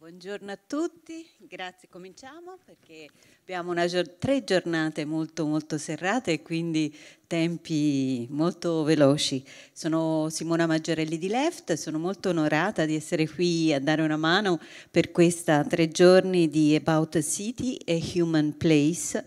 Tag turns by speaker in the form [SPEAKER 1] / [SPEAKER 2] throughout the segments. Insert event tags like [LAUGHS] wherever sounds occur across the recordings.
[SPEAKER 1] Buongiorno a tutti, grazie, cominciamo perché abbiamo gior tre giornate molto molto serrate e quindi tempi molto veloci. Sono Simona Maggiorelli di Left, sono molto onorata di essere qui a dare una mano per questa tre giorni di About a City e Human Place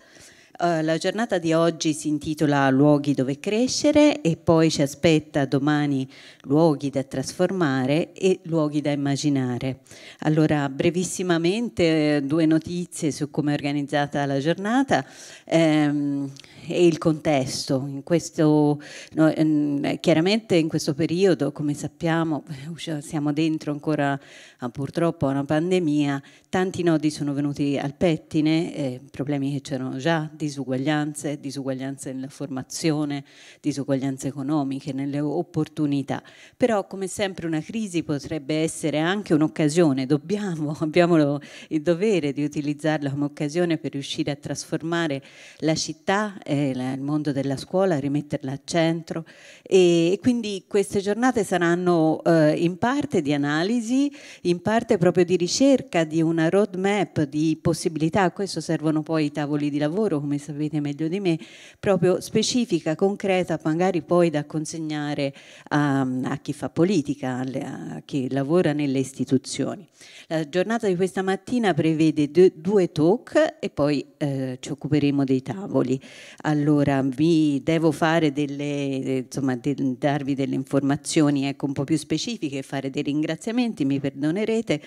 [SPEAKER 1] eh, la giornata di oggi si intitola Luoghi dove crescere e poi ci aspetta domani luoghi da trasformare e luoghi da immaginare. Allora, brevissimamente eh, due notizie su come è organizzata la giornata. Ehm, e il contesto. In questo, no, ehm, chiaramente in questo periodo, come sappiamo, [LAUGHS] siamo dentro ancora ah, purtroppo a una pandemia, tanti nodi sono venuti al pettine, eh, problemi che c'erano già, disordini disuguaglianze, disuguaglianze nella formazione, disuguaglianze economiche, nelle opportunità. Però come sempre una crisi potrebbe essere anche un'occasione, dobbiamo, [LAUGHS] abbiamo il dovere di utilizzarla come occasione per riuscire a trasformare la città, eh, la, il mondo della scuola, rimetterla al centro e, e quindi queste giornate saranno eh, in parte di analisi, in parte proprio di ricerca di una roadmap di possibilità, a questo servono poi i tavoli di lavoro come come sapete meglio di me, proprio specifica, concreta, magari poi da consegnare a, a chi fa politica, a chi lavora nelle istituzioni. La giornata di questa mattina prevede due talk e poi eh, ci occuperemo dei tavoli. Allora, vi devo fare delle, insomma, de darvi delle informazioni ecco, un po' più specifiche, fare dei ringraziamenti, mi perdonerete.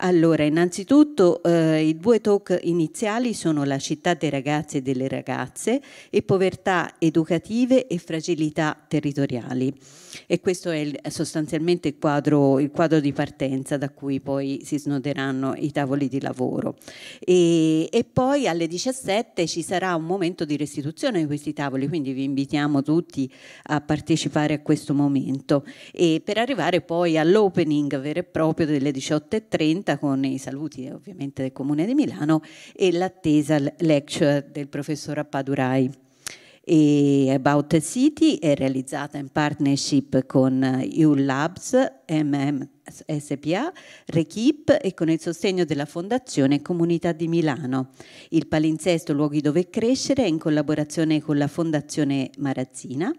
[SPEAKER 1] Allora, innanzitutto eh, i due talk iniziali sono La città dei ragazzi e delle ragazze e povertà educative e fragilità territoriali. E questo è il, sostanzialmente il quadro, il quadro, di partenza da cui poi si snoderanno i tavoli di lavoro. E, e poi alle 17 ci sarà un momento di restituzione di questi tavoli, quindi vi invitiamo tutti a partecipare a questo momento. E per arrivare poi all'opening vero e proprio delle 18.30 diretta con i saluti ovviamente del Comune di Milano e l'attesa lecture del professor Appadurai. E About the City è realizzata in partnership con U-Labs, MMSPA, Rekip e con il sostegno della Fondazione Comunità di Milano. Il palinsesto Luoghi dove crescere è in collaborazione con la Fondazione Marazzina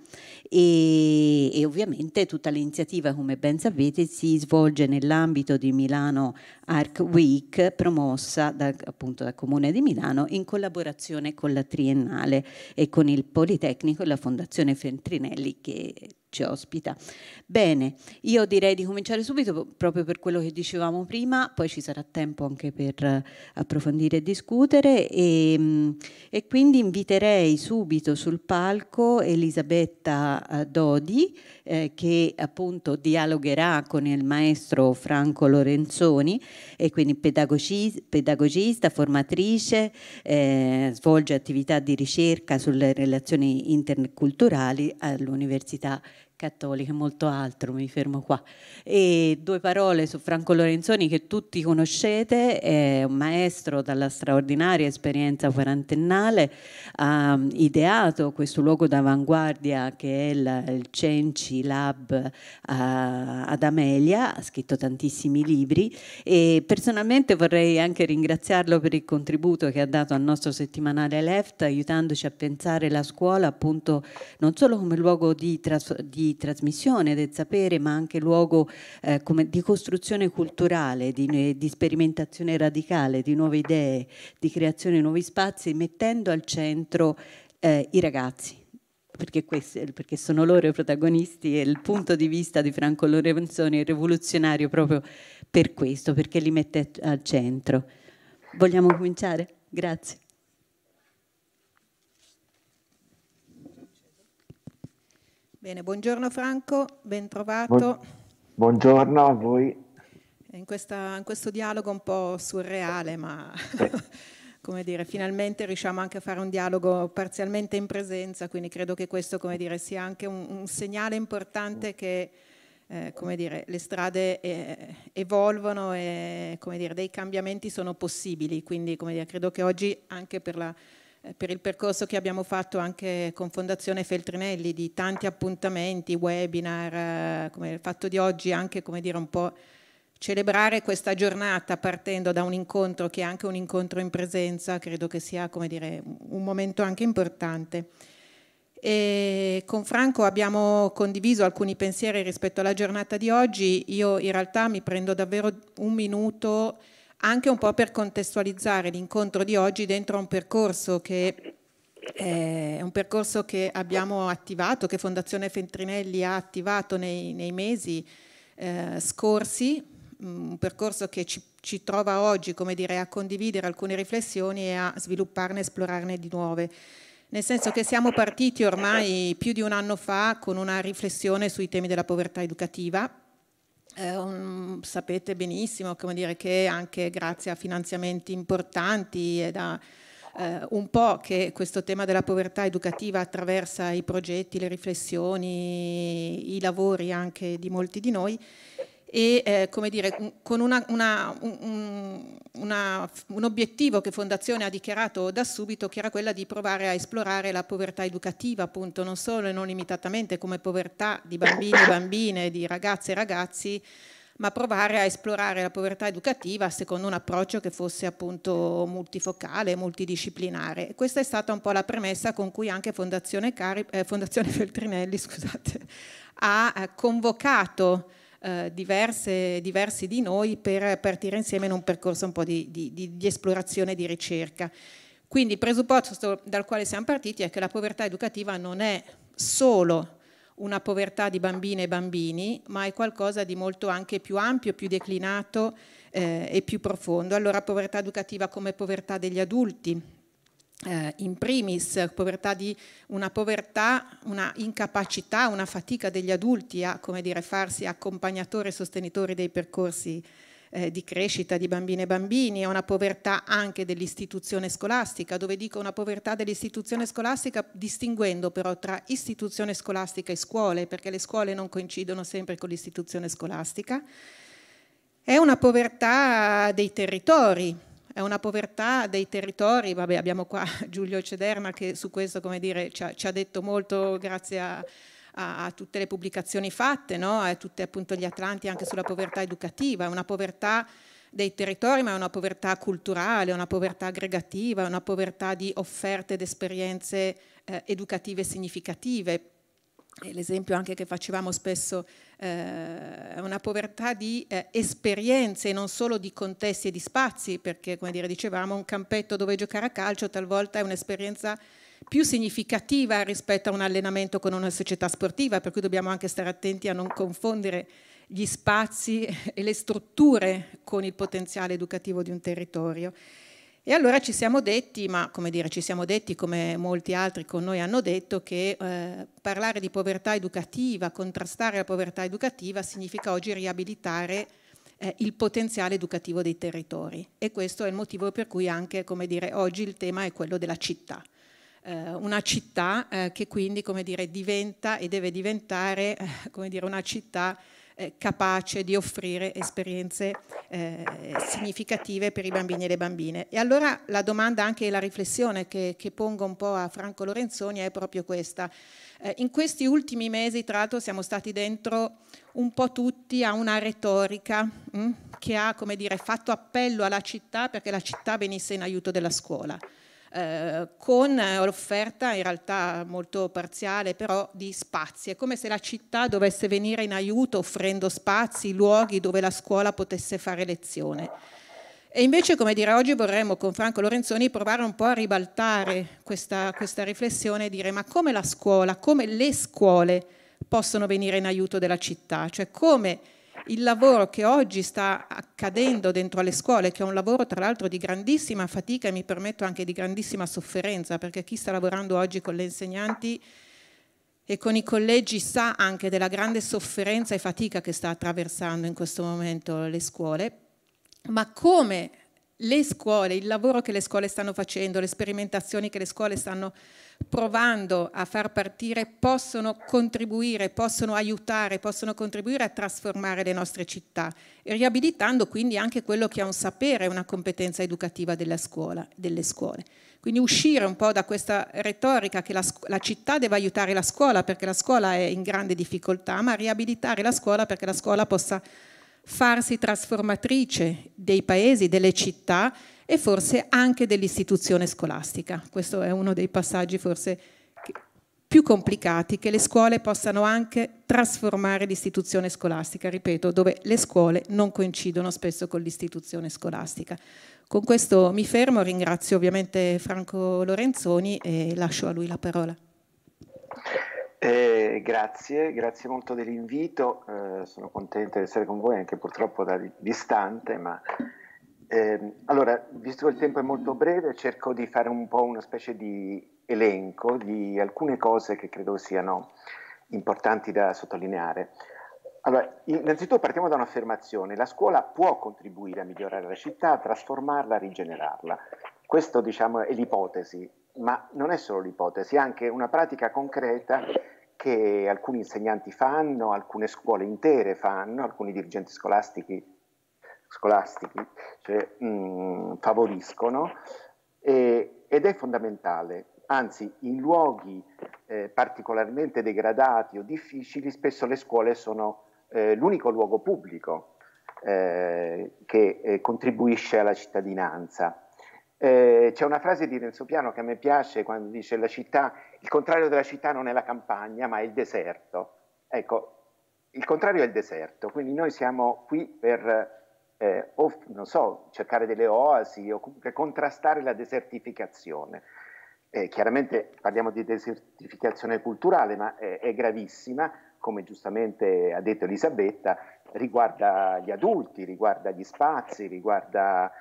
[SPEAKER 1] e, e ovviamente tutta l'iniziativa, come ben sapete, si svolge nell'ambito di Milano Arc Week, promossa da, appunto dal Comune di Milano in collaborazione con la Triennale e con il Politecnico e la Fondazione Fentrinelli, che ci ospita. Bene, io direi di cominciare subito proprio per quello che dicevamo prima, poi ci sarà tempo anche per eh, approfondire e discutere e, ehm, e quindi inviterei subito sul palco Elisabetta eh, Dodi eh, che appunto dialogherà con il maestro Franco Lorenzoni e quindi pedagogista, pedagogista formatrice, eh, svolge attività di ricerca sulle relazioni interculturali all'Università di cattoliche e molto altro, mi fermo qua. E due parole su Franco Lorenzoni che tutti conoscete, è un maestro dalla straordinaria esperienza quarantennale, ha ideato questo luogo d'avanguardia che è il Cenci Lab eh, ad Amelia, ha scritto tantissimi libri e personalmente vorrei anche ringraziarlo per il contributo che ha dato al nostro settimanale Left, aiutandoci a pensare la scuola appunto non solo come luogo di, di trasmissione del sapere, ma anche luogo eh, come, di costruzione culturale, di, di, sperimentazione radicale, di nuove idee, di creazione di nuovi spazi, mettendo al centro eh, i ragazzi. Perché, questi, perché, sono loro i protagonisti e il punto di vista di Franco Lorenzoni è rivoluzionario proprio per questo, perché li mette al centro. Vogliamo cominciare? Grazie.
[SPEAKER 2] Bene, buongiorno Franco, ben trovato.
[SPEAKER 3] Buongiorno a voi.
[SPEAKER 2] In, questa, in questo dialogo un po' surreale, ma [LAUGHS] come dire, finalmente riusciamo anche a fare un dialogo parzialmente in presenza, quindi credo che questo come dire, sia anche un, un segnale importante mm. che eh, come dire, le strade eh, evolvono e come dire, dei cambiamenti sono possibili, quindi come dire, credo che oggi anche per la eh, per il percorso che abbiamo fatto anche con Fondazione Feltrinelli di tanti appuntamenti, webinar, eh, come il fatto di oggi anche come dire un po' celebrare questa giornata partendo da un incontro che è anche un incontro in presenza, credo che sia come dire un momento anche importante. E con Franco abbiamo condiviso alcuni pensieri rispetto alla giornata di oggi, io in realtà mi prendo davvero un minuto anche un po' per contestualizzare l'incontro di oggi dentro un percorso che è eh, un percorso che abbiamo attivato, che Fondazione Fentrinelli ha attivato nei, nei mesi eh, scorsi, mm, un percorso che ci, ci trova oggi dire, a condividere alcune riflessioni e a svilupparne e esplorarne di nuove. Nel senso che siamo partiti ormai più di un anno fa con una riflessione sui temi della povertà educativa, eh, sapete benissimo dire, che anche grazie a finanziamenti importanti e da eh, un po' che questo tema della povertà educativa attraversa i progetti, le riflessioni, i lavori anche di molti di noi e eh, come dire, con una, una, un, una, un, obiettivo che Fondazione ha dichiarato da subito, che era quella di provare a esplorare la povertà educativa, appunto, non solo e non limitatamente come povertà di bambini e bambine, di ragazze e ragazzi, ma provare a esplorare la povertà educativa secondo un approccio che fosse appunto multifocale, multidisciplinare. questa è stata un po' la premessa con cui anche Fondazione, Cari, eh, Fondazione [LAUGHS] Feltrinelli scusate, ha eh, convocato eh, diverse, diversi di noi per partire insieme in un percorso un po' di, di, di, di esplorazione e di ricerca. Quindi il presupposto dal quale siamo partiti è che la povertà educativa non è solo una povertà di bambine e bambini, ma è qualcosa di molto anche più ampio, più declinato eh, e più profondo. Allora povertà educativa come povertà degli adulti, eh, in primis povertà di, una povertà, una incapacità, una fatica degli adulti a dire, farsi accompagnatori e sostenitori dei percorsi eh, di crescita di bambine e bambini, è una povertà anche dell'istituzione scolastica, dove dico una povertà dell'istituzione scolastica distinguendo però tra istituzione scolastica e scuole, perché le scuole non coincidono sempre con l'istituzione scolastica, è una povertà dei territori, è una povertà dei territori, vabbè abbiamo qua [LAUGHS] Giulio Cederna che su questo come dire, ci, ha, ci ha detto molto grazie a, a, a, tutte le pubblicazioni fatte, no? a tutti appunto gli Atlanti anche sulla povertà educativa, è una povertà dei territori, ma è una povertà culturale, è una povertà aggregativa, è una povertà di offerte ed esperienze eh, educative significative l'esempio anche che facevamo spesso è eh, una povertà di eh, esperienze non solo di contesti e di spazi, perché come dire, dicevamo un campetto dove giocare a calcio talvolta è un'esperienza più significativa rispetto a un allenamento con una società sportiva, per cui dobbiamo anche stare attenti a non confondere gli spazi e le strutture con il potenziale educativo di un territorio. E allora ci siamo detti, ma come dire, ci siamo detti come molti altri con noi hanno detto, che eh, parlare di povertà educativa, contrastare la povertà educativa significa oggi riabilitare eh, il potenziale educativo dei territori. E questo è il motivo per cui anche, come dire, oggi il tema è quello della città. Eh, una città eh, che quindi, come dire, diventa e deve diventare, eh, come dire, una città eh, capace di offrire esperienze eh, significative per i bambini e le bambine. E allora la domanda anche la riflessione che, che, pongo un po' a Franco Lorenzoni è proprio questa. Eh, in questi ultimi mesi, tra l'altro, siamo stati dentro un po' tutti a una retorica mh, mm, che ha, come dire, fatto appello alla città perché la città venisse in aiuto della scuola. Eh, con l'offerta in realtà molto parziale però di spazi. È come se la città dovesse venire in aiuto offrendo spazi, luoghi dove la scuola potesse fare lezione. E invece, come dire, oggi vorremmo con Franco Lorenzoni provare un po' a ribaltare questa, questa riflessione e dire ma come la scuola, come le scuole possono venire in aiuto della città? Cioè come il lavoro che oggi sta accadendo dentro alle scuole, che è un lavoro tra l'altro di grandissima fatica e mi permetto anche di grandissima sofferenza, perché chi sta lavorando oggi con le insegnanti e con i collegi sa anche della grande sofferenza e fatica che sta attraversando in questo momento le scuole, ma come le scuole, il lavoro che le scuole stanno facendo, le sperimentazioni che le scuole stanno provando a far partire possono contribuire, possono aiutare, possono contribuire a trasformare le nostre città, riabilitando quindi anche quello che è un sapere, una competenza educativa scuola, delle scuole. Quindi uscire un po' da questa retorica che la, la città deve aiutare la scuola perché la scuola è in grande difficoltà, ma riabilitare la scuola perché la scuola possa farsi trasformatrice dei paesi, delle città e forse anche dell'istituzione scolastica. Questo è uno dei passaggi forse più complicati, che le scuole possano anche trasformare l'istituzione scolastica, ripeto, dove le scuole non coincidono spesso con l'istituzione scolastica. Con questo mi fermo, ringrazio ovviamente Franco Lorenzoni e lascio a lui la parola.
[SPEAKER 3] Eh, grazie, grazie molto dell'invito, eh, sono contento di essere con voi anche purtroppo da distante, ma eh, allora, visto che il tempo è molto breve, cerco di fare un po' una specie di elenco di alcune cose che credo siano importanti da sottolineare. Allora, innanzitutto partiamo da un'affermazione, la scuola può contribuire a migliorare la città, a trasformarla, a rigenerarla. Questo diciamo, è l'ipotesi ma non è solo l'ipotesi, è anche una pratica concreta che alcuni insegnanti fanno, alcune scuole intere fanno, alcuni dirigenti scolastici, scolastici cioè, mh, mm, favoriscono e, ed è fondamentale. Anzi, in luoghi eh, particolarmente degradati o difficili, spesso le scuole sono eh, l'unico luogo pubblico eh, che eh, contribuisce alla cittadinanza. Eh, c'è una frase di Renzo Piano che a me piace quando dice la città, il contrario della città non è la campagna ma è il deserto. Ecco, il contrario è il deserto, quindi noi siamo qui per eh, o, non so, cercare delle oasi o comunque contrastare la desertificazione. Eh, chiaramente parliamo di desertificazione culturale, ma eh, è gravissima, come giustamente ha detto Elisabetta, riguarda gli adulti, riguarda gli spazi, riguarda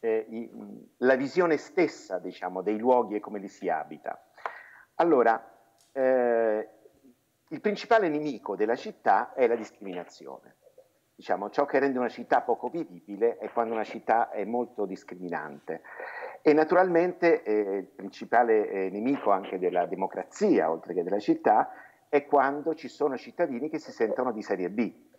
[SPEAKER 3] eh, i, la visione stessa diciamo, dei luoghi e come li si abita. Allora, eh, il principale nemico della città è la discriminazione. Diciamo, ciò che rende una città poco vivibile è quando una città è molto discriminante. E naturalmente eh, il principale eh, nemico anche della democrazia, oltre che della città, è quando ci sono cittadini che si sentono di serie B,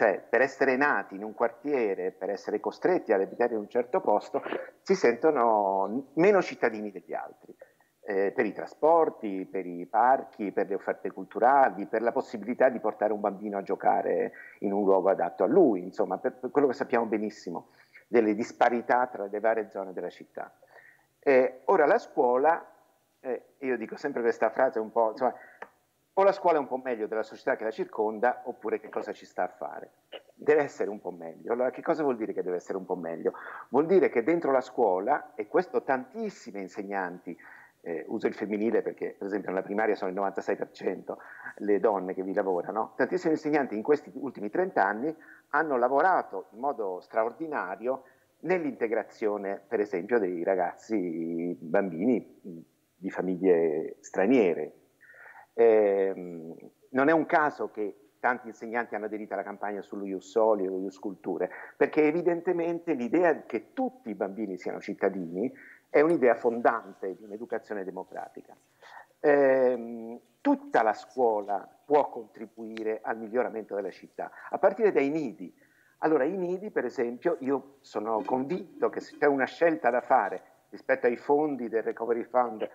[SPEAKER 3] cioè per essere nati in un quartiere, per essere costretti ad abitare in un certo posto, si sentono meno cittadini degli altri. Eh, per i trasporti, per i parchi, per le offerte culturali, per la possibilità di portare un bambino a giocare in un luogo adatto a lui, insomma, per, per quello che sappiamo benissimo delle disparità tra le varie zone della città. Eh, ora la scuola, eh, io dico sempre questa frase un po', insomma, o la scuola è un po' meglio della società che la circonda, oppure che cosa ci sta a fare. Deve essere un po' meglio. Allora, che cosa vuol dire che deve essere un po' meglio? Vuol dire che dentro la scuola, e questo tantissime insegnanti, eh, uso il femminile perché per esempio nella primaria sono il 96% le donne che vi lavorano, tantissime insegnanti in questi ultimi 30 anni hanno lavorato in modo straordinario nell'integrazione per esempio dei ragazzi bambini di famiglie straniere, eh, non è un caso che tanti insegnanti hanno aderito alla campagna sullo Ius Soli o Ius Culture, perché evidentemente l'idea che tutti i bambini siano cittadini è un'idea fondante di un'educazione democratica. Eh, tutta la scuola può contribuire al miglioramento della città, a partire dai nidi. Allora, i nidi, per esempio, io sono convinto che se c'è una scelta da fare rispetto ai fondi del Recovery Fund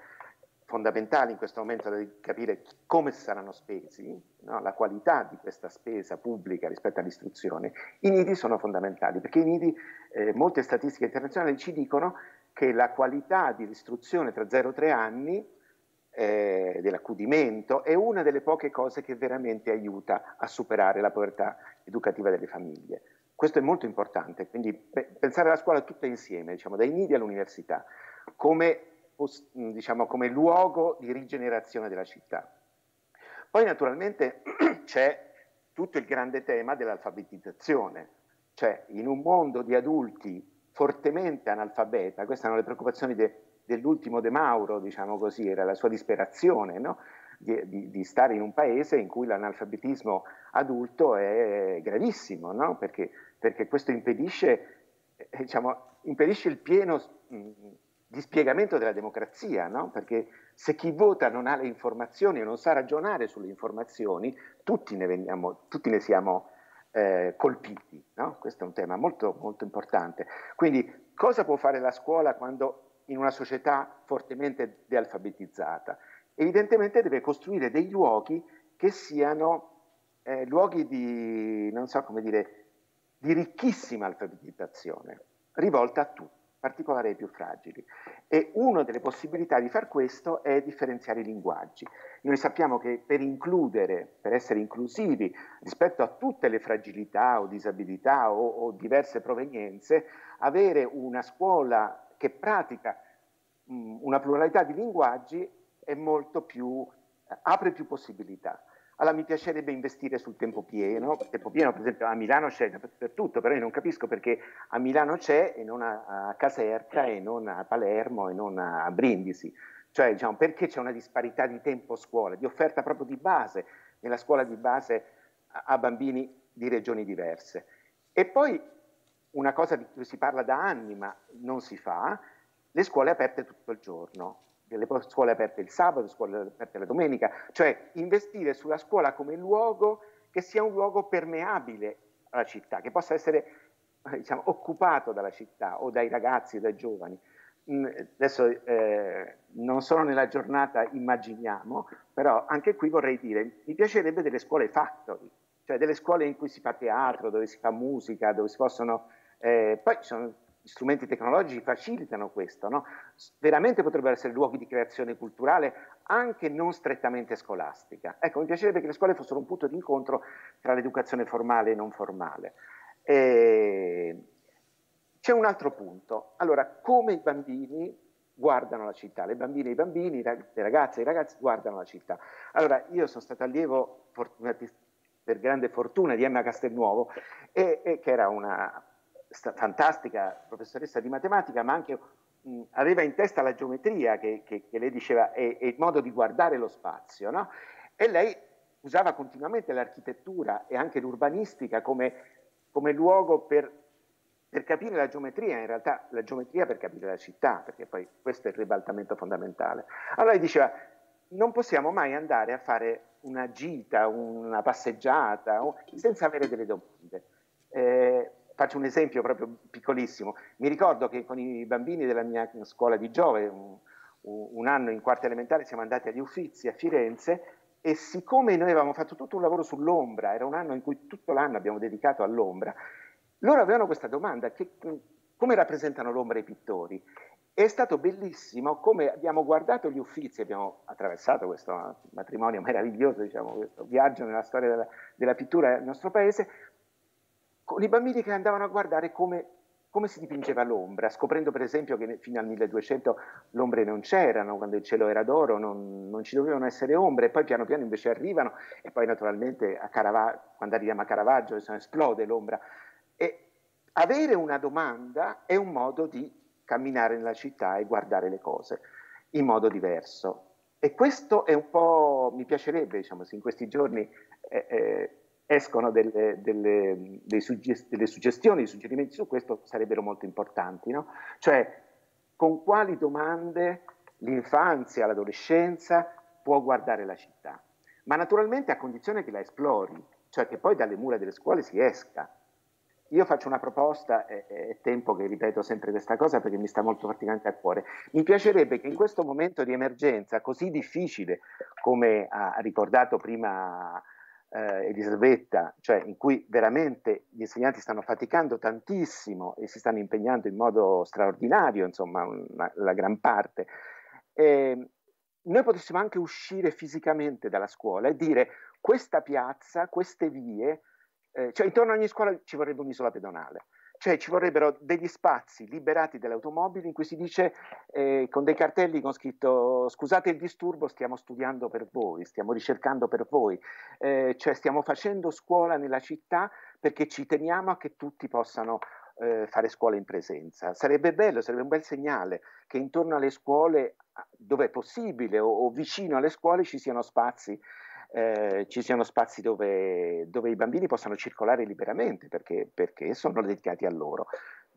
[SPEAKER 3] fondamentali in questo momento di capire come saranno spesi, no? la qualità di questa spesa pubblica rispetto all'istruzione, i nidi sono fondamentali perché i nidi, eh, molte statistiche internazionali ci dicono che la qualità dell'istruzione tra 0 e 3 anni, eh, dell'accudimento, è una delle poche cose che veramente aiuta a superare la povertà educativa delle famiglie. Questo è molto importante, quindi pensare alla scuola tutta insieme, diciamo, dai nidi all'università, come diciamo, come luogo di rigenerazione della città. Poi naturalmente [CLEARS THROAT] c'è tutto il grande tema dell'alfabetizzazione, cioè in un mondo di adulti fortemente analfabeta, queste sono le preoccupazioni de, dell'ultimo De Mauro, diciamo così, era la sua disperazione, no? Di, di, di, stare in un paese in cui l'analfabetismo adulto è gravissimo, no? perché, perché, questo impedisce, eh, diciamo, impedisce il pieno mm, dispiegamento della democrazia, no? perché se chi vota non ha le informazioni o non sa ragionare sulle informazioni, tutti ne, veniamo, tutti ne siamo eh, colpiti. No? Questo è un tema molto, molto importante. Quindi cosa può fare la scuola quando in una società fortemente dealfabetizzata? Evidentemente deve costruire dei luoghi che siano eh, luoghi di, non so come dire, di ricchissima alfabetizzazione, rivolta a tutti particolare ai più fragili. E una delle possibilità di far questo è differenziare i linguaggi. Noi sappiamo che per includere, per essere inclusivi rispetto a tutte le fragilità o disabilità o, o diverse provenienze, avere una scuola che pratica mh, una pluralità di linguaggi è molto più, apre più possibilità. Allora mi piacerebbe investire sul tempo pieno, il tempo pieno per esempio a Milano c'è dappertutto, però io non capisco perché a Milano c'è e non a, a Caserta e non a Palermo e non a Brindisi. Cioè diciamo, perché c'è una disparità di tempo scuola, di offerta proprio di base, nella scuola di base a, a bambini di regioni diverse. E poi una cosa di cui si parla da anni ma non si fa, le scuole aperte tutto il giorno delle scuole aperte il sabato, scuole aperte la domenica, cioè investire sulla scuola come luogo che sia un luogo permeabile alla città, che possa essere eh, diciamo, occupato dalla città o dai ragazzi, dai giovani. Mm, adesso eh, non sono nella giornata, immaginiamo, però anche qui vorrei dire, mi piacerebbe delle scuole factory, cioè delle scuole in cui si fa teatro, dove si fa musica, dove si possono... Eh, poi ci sono gli strumenti tecnologici facilitano questo, no? veramente potrebbero essere luoghi di creazione culturale anche non strettamente scolastica. Ecco, mi piacerebbe che le scuole fossero un punto di incontro tra l'educazione formale e non formale. E... Ehm, c'è un altro punto, allora come i bambini guardano la città, le bambine e i bambini, le ragazze e i ragazzi guardano la città. Allora, io sono stato allievo, per grande fortuna, di Emma Castelnuovo, e, e che era una fantastica professoressa di matematica, ma anche mh, aveva in testa la geometria che, che, che lei diceva e il modo di guardare lo spazio, no? e lei usava continuamente l'architettura e anche l'urbanistica come, come luogo per, per, capire la geometria, in realtà la geometria per capire la città, perché poi questo è il ribaltamento fondamentale. Allora lei diceva, non possiamo mai andare a fare una gita, una passeggiata, senza avere delle domande. Eh, faccio un esempio proprio piccolissimo. Mi ricordo che con i bambini della mia scuola di giove, un, un anno in quarta elementare, siamo andati agli Uffizi a Firenze e siccome noi avevamo fatto tutto un lavoro sull'ombra, era un anno in cui tutto l'anno abbiamo dedicato all'ombra, loro avevano questa domanda, che, come rappresentano l'ombra i pittori? È stato bellissimo come abbiamo guardato gli uffizi, abbiamo attraversato questo matrimonio meraviglioso, diciamo, questo viaggio nella storia della, della pittura del nostro paese, con i bambini che andavano a guardare come, come si dipingeva l'ombra, scoprendo per esempio che fino al 1200 le ombre non c'erano, quando il cielo era d'oro non, non, ci dovevano essere ombre, e poi piano piano invece arrivano, e poi naturalmente quando arriviamo a Caravaggio esplode l'ombra. E avere una domanda è un modo di camminare nella città e guardare le cose in modo diverso. E questo è un po', mi piacerebbe, diciamo, in questi giorni eh, eh, escono delle, delle, suggest- delle, suggestioni, dei suggerimenti su questo sarebbero molto importanti, no? cioè con quali domande l'infanzia, l'adolescenza può guardare la città, ma naturalmente a condizione che la esplori, cioè che poi dalle mura delle scuole si esca. Io faccio una proposta, è, è tempo che ripeto sempre questa cosa perché mi sta molto praticamente a cuore. Mi piacerebbe che in questo momento di emergenza così difficile, come ha ricordato prima eh, Elisabetta, cioè in cui veramente gli insegnanti stanno faticando tantissimo e si stanno impegnando in modo straordinario, insomma, una, la gran parte, eh, noi potessimo anche uscire fisicamente dalla scuola e dire questa piazza, queste vie, eh, cioè intorno a ogni scuola ci vorrebbe un'isola pedonale. Cioè ci vorrebbero degli spazi liberati dalle automobili in cui si dice eh, con dei cartelli con scritto scusate il disturbo, stiamo studiando per voi, stiamo ricercando per voi, eh, cioè stiamo facendo scuola nella città perché ci teniamo a che tutti possano eh, fare scuola in presenza. Sarebbe bello, sarebbe un bel segnale che intorno alle scuole, dove è possibile o, o vicino alle scuole, ci siano spazi eh, ci siano spazi dove, dove, i bambini possano circolare liberamente perché, perché, sono dedicati a loro.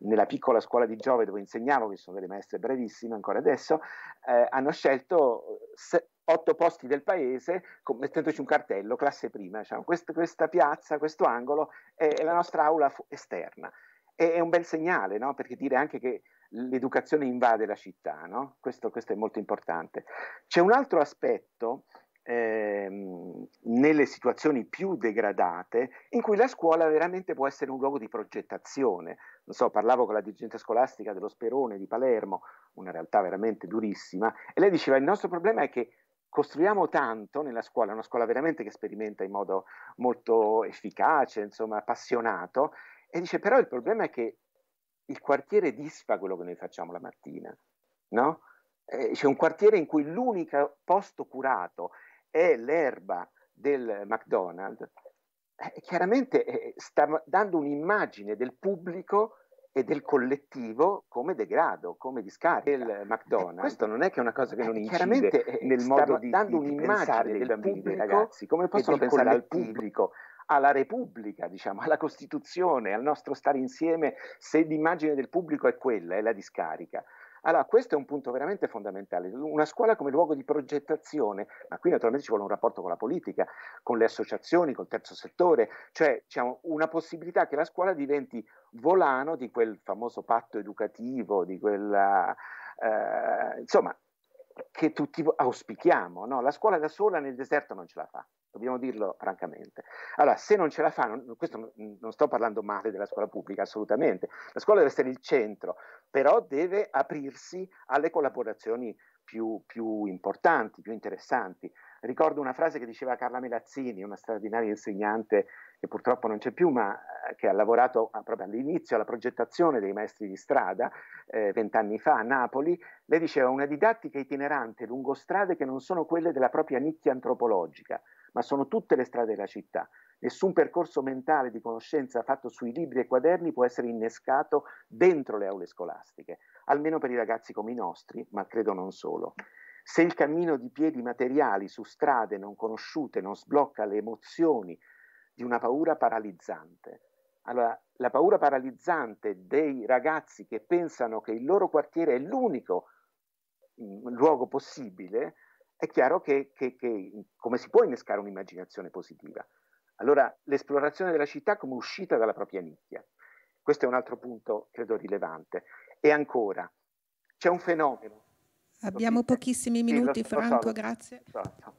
[SPEAKER 3] Nella piccola scuola di Giove dove insegnavo, che sono delle maestre bravissime ancora adesso, eh, hanno scelto eh, se, otto posti del paese mettendoci un cartello, classe prima, diciamo, questa, questa piazza, questo angolo è, è la nostra aula esterna. E, è un bel segnale, no? perché dire anche che l'educazione invade la città, no? questo, questo, è molto importante. C'è un altro aspetto Ehm, nelle situazioni più degradate in cui la scuola veramente può essere un luogo di progettazione. Non so, parlavo con la dirigente scolastica dello Sperone di Palermo, una realtà veramente durissima, e lei diceva il nostro problema è che costruiamo tanto nella scuola, una scuola veramente che sperimenta in modo molto efficace, insomma, appassionato, e dice però il problema è che il quartiere disfa quello che noi facciamo la mattina, no? Eh, c'è un quartiere in cui l'unico posto curato è l'erba del McDonald's, eh, chiaramente eh, sta dando un'immagine del pubblico e del collettivo come degrado, come discarica. Il eh, McDonald's. questo non è che è una cosa che non eh, incide eh, nel modo di, dando di pensare dei bambini, dei ragazzi. Come possono pensare al pubblico? alla Repubblica, diciamo, alla Costituzione, al nostro stare insieme, se l'immagine del pubblico è quella, è la discarica, allora, questo è un punto veramente fondamentale. Una scuola come luogo di progettazione, ma qui naturalmente ci vuole un rapporto con la politica, con le associazioni, col terzo settore, cioè diciamo, una possibilità che la scuola diventi volano di quel famoso patto educativo, di quella, eh, insomma, che tutti auspichiamo. No? La scuola da sola nel deserto non ce la fa, dobbiamo dirlo francamente. Allora, se non ce la fa, non, questo non sto parlando male della scuola pubblica, assolutamente, la scuola deve essere il centro, però deve aprirsi alle collaborazioni più, più importanti, più interessanti. Ricordo una frase che diceva Carla Melazzini, una straordinaria insegnante che purtroppo non c'è più, ma eh, che ha lavorato ah, proprio all'inizio alla progettazione dei maestri di strada, eh, vent'anni eh, fa a Napoli. Lei diceva una didattica itinerante lungo strade che non sono quelle della propria nicchia antropologica, ma sono tutte le strade della città. Nessun percorso mentale di conoscenza fatto sui libri e quaderni può essere innescato dentro le aule scolastiche, almeno per i ragazzi come i nostri, ma credo non solo. Se il cammino di piedi materiali su strade non conosciute non sblocca le emozioni di una paura paralizzante, allora la paura paralizzante dei ragazzi che pensano che il loro quartiere è l'unico mh, mm, luogo possibile, è chiaro che, che, che mm, come si può innescare un'immaginazione positiva? Allora l'esplorazione della città come uscita dalla propria nicchia. Questo è un altro punto, credo, rilevante. E ancora, c'è un fenomeno
[SPEAKER 2] Abbiamo pochissimi minuti, sì, Franco, lo grazie.
[SPEAKER 3] So. Esatto.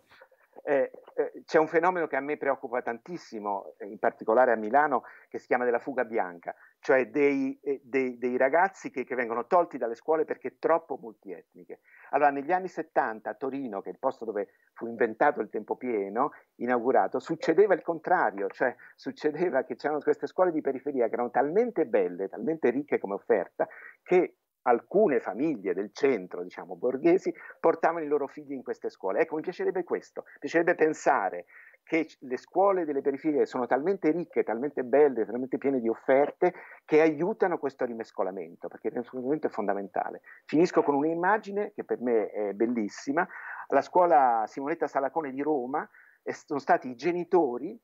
[SPEAKER 3] Eh, eh, c'è un fenomeno che a me preoccupa tantissimo, in particolare a Milano, che si chiama della fuga bianca, cioè dei, eh, dei, dei ragazzi che, che, vengono tolti dalle scuole perché troppo multietniche. Allora, negli anni 70 a Torino, che è il posto dove fu inventato il tempo pieno, inaugurato, succedeva il contrario, cioè succedeva che c'erano queste scuole di periferia che erano talmente belle, talmente ricche come offerta, che alcune famiglie del centro, diciamo borghesi, portavano i loro figli in queste scuole. Ecco, mi piacerebbe questo, mi piacerebbe pensare che le scuole delle periferie sono talmente ricche, talmente belle, talmente piene di offerte che aiutano questo rimescolamento, perché il rimescolamento è fondamentale. Finisco con un'immagine che per me è bellissima. La scuola Simonetta Salacone di Roma sono stati i genitori,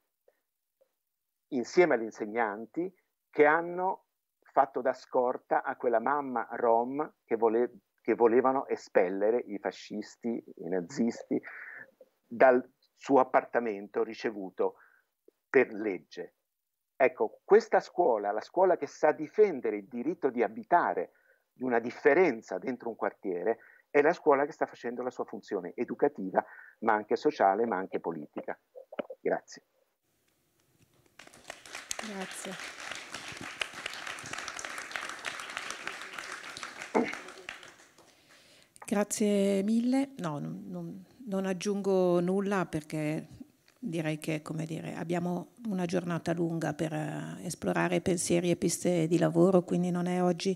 [SPEAKER 3] insieme agli insegnanti, che hanno fatto da scorta a quella mamma rom che, vole, che volevano espellere i fascisti, i nazisti dal suo appartamento ricevuto per legge. Ecco, questa scuola, la scuola che sa difendere il diritto di abitare di una differenza dentro un quartiere, è la scuola che sta facendo la sua funzione educativa, ma anche sociale, ma anche politica. Grazie.
[SPEAKER 2] Grazie. Grazie mille. No, non, non, aggiungo nulla perché direi che come dire, abbiamo una giornata lunga per eh, esplorare pensieri e piste di lavoro, quindi non è oggi,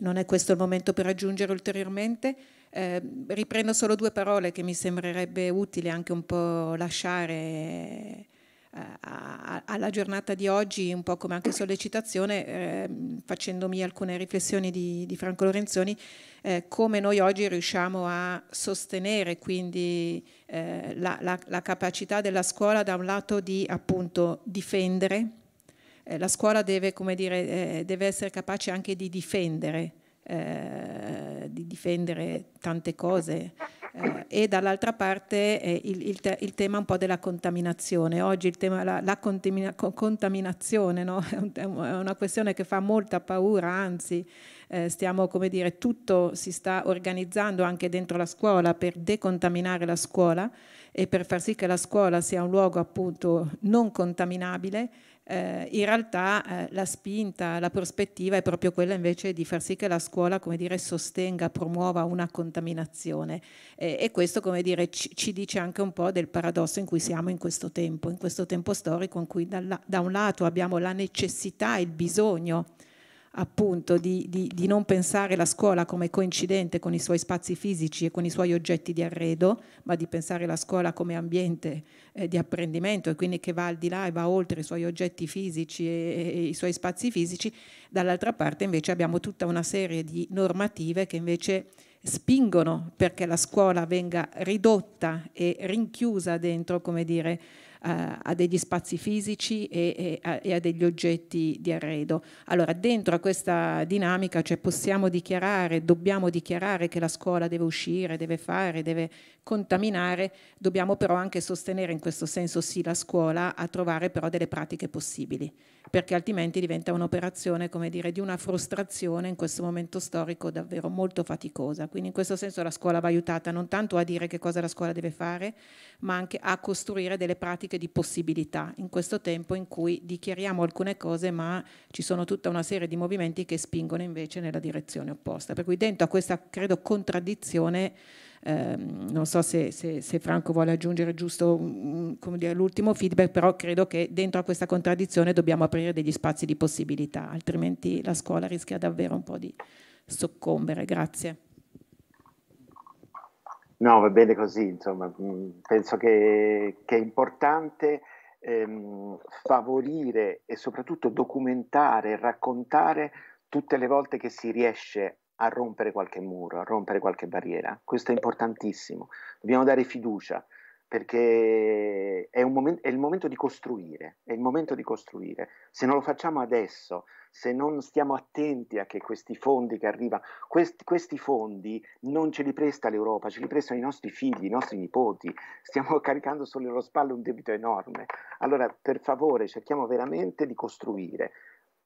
[SPEAKER 2] non è questo il momento per aggiungere ulteriormente. Eh, riprendo solo due parole che mi sembrerebbe utile anche un po' lasciare eh, alla giornata di oggi, un po' come anche sollecitazione, eh, facendomi alcune riflessioni di, di Franco Lorenzoni, eh, come noi oggi riusciamo a sostenere quindi eh, la, la, la, capacità della scuola da un lato di appunto difendere, eh, la scuola deve, dire, eh, deve, essere capace anche di difendere, di difendere tante cose, eh, e dall'altra parte eh, il, il, il, tema un po' della contaminazione. Oggi tema, la, la, contaminazione no? [LAUGHS] è una questione che fa molta paura, anzi eh, stiamo, come dire, tutto si sta organizzando anche dentro la scuola per decontaminare la scuola e per far sì che la scuola sia un luogo appunto non contaminabile eh, in realtà eh, la spinta, la prospettiva è proprio quella invece di far sì che la scuola come dire, sostenga, promuova una contaminazione eh, e questo come dire, ci, ci, dice anche un po' del paradosso in cui siamo in questo tempo, in questo tempo storico in cui dalla, da un lato abbiamo la necessità, e il bisogno appunto di, di, di, non pensare la scuola come coincidente con i suoi spazi fisici e con i suoi oggetti di arredo, ma di pensare la scuola come ambiente eh, di apprendimento e quindi che va al di là e va oltre i suoi oggetti fisici e, e i suoi spazi fisici, dall'altra parte invece abbiamo tutta una serie di normative che invece spingono perché la scuola venga ridotta e rinchiusa dentro, come dire, eh, a, degli spazi fisici e, e, a, e, a, degli oggetti di arredo. Allora, dentro a questa dinamica cioè, possiamo dichiarare, dobbiamo dichiarare che la scuola deve uscire, deve fare, deve contaminare, dobbiamo però anche sostenere in questo senso sì la scuola a trovare però delle pratiche possibili perché altrimenti diventa un'operazione come dire, di una frustrazione in questo momento storico davvero molto faticosa. Quindi in questo senso la scuola va aiutata non tanto a dire che cosa la scuola deve fare, ma anche a costruire delle pratiche di possibilità in questo tempo in cui dichiariamo alcune cose, ma ci sono tutta una serie di movimenti che spingono invece nella direzione opposta. Per cui dentro a questa, credo, contraddizione Ehm, non so se, se, se, Franco vuole aggiungere giusto mm, l'ultimo feedback, però credo che dentro a questa contraddizione dobbiamo aprire degli spazi di possibilità, altrimenti la scuola rischia davvero un po' di soccombere. Grazie.
[SPEAKER 3] No, va bene così, insomma, mm, penso che, che è importante ehm, favorire e soprattutto documentare, raccontare tutte le volte che si riesce a rompere qualche muro, a rompere qualche barriera. Questo è importantissimo. Dobbiamo dare fiducia perché è, momen- è, il momento di costruire, è il momento di costruire. Se non lo facciamo adesso, se non stiamo attenti a che questi fondi che arrivano, questi, questi fondi non ce li presta l'Europa, ce li prestano i nostri figli, i nostri nipoti, stiamo [LAUGHS] caricando sulle loro spalle un debito enorme. Allora, per favore, cerchiamo veramente di costruire,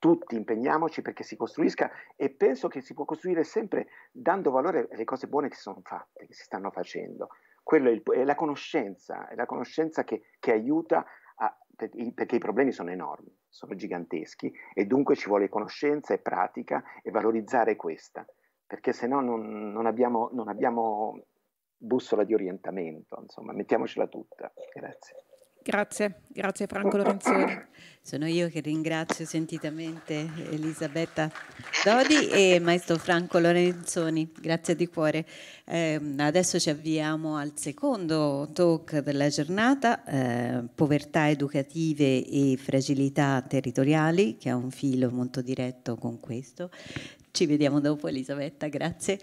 [SPEAKER 3] tutti impegniamoci perché si costruisca e penso che si può costruire sempre dando valore alle cose buone che sono fatte, che si stanno facendo. Quello è, il, è la conoscenza, è la conoscenza che, che aiuta a, perché i problemi sono enormi, sono giganteschi e dunque ci vuole conoscenza e pratica e valorizzare questa, perché se no non, non, abbiamo, non abbiamo bussola di orientamento, insomma, mettiamocela tutta. Grazie.
[SPEAKER 1] Grazie, grazie Franco Lorenzoni. Sono io che ringrazio sentitamente Elisabetta Dodi e maestro Franco Lorenzoni, grazie di cuore. Eh, adesso ci avviamo al secondo talk della giornata, eh, povertà educative e fragilità territoriali, che ha un filo molto diretto con questo. Ci vediamo dopo Elisabetta, grazie.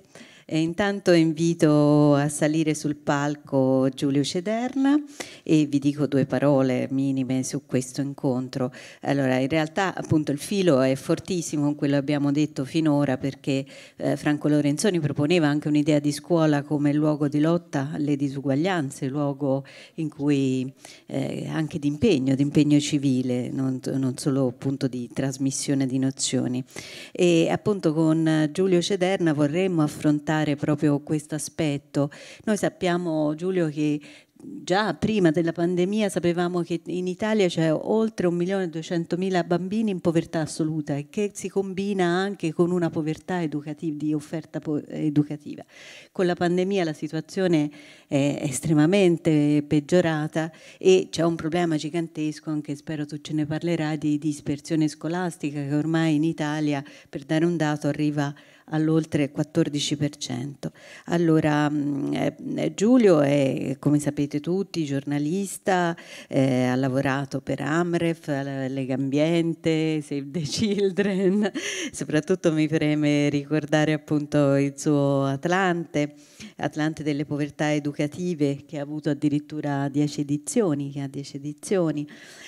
[SPEAKER 1] E intanto invito a salire sul palco Giulio Cederna e vi dico due parole minime su questo incontro. Allora, in realtà appunto il filo è fortissimo con quello che abbiamo detto finora perché eh, Franco Lorenzoni proponeva anche un'idea di scuola come luogo di lotta alle disuguaglianze, luogo in cui eh, anche di impegno, di impegno civile, non, non solo appunto di trasmissione di nozioni. E appunto con Giulio Cederna vorremmo affrontare affrontare proprio questo aspetto. Noi sappiamo, Giulio, che già prima della pandemia sapevamo che in Italia c'è oltre 1.200.000 bambini in povertà assoluta e che si combina anche con una povertà educativa, di offerta educativa. Con la pandemia la situazione è estremamente peggiorata e c'è un problema gigantesco, anche spero tu ce ne parlerai, di dispersione scolastica che ormai in Italia, per dare un dato, arriva a all'oltre 14%. Allora, mm, eh, Giulio è, come sapete tutti, giornalista, eh, ha lavorato per Amref, Lega Ambiente, Save the Children, [LAUGHS] soprattutto mi preme ricordare appunto il suo Atlante, Atlante delle povertà educative che ha avuto addirittura 10 edizioni, che ha 10 edizioni.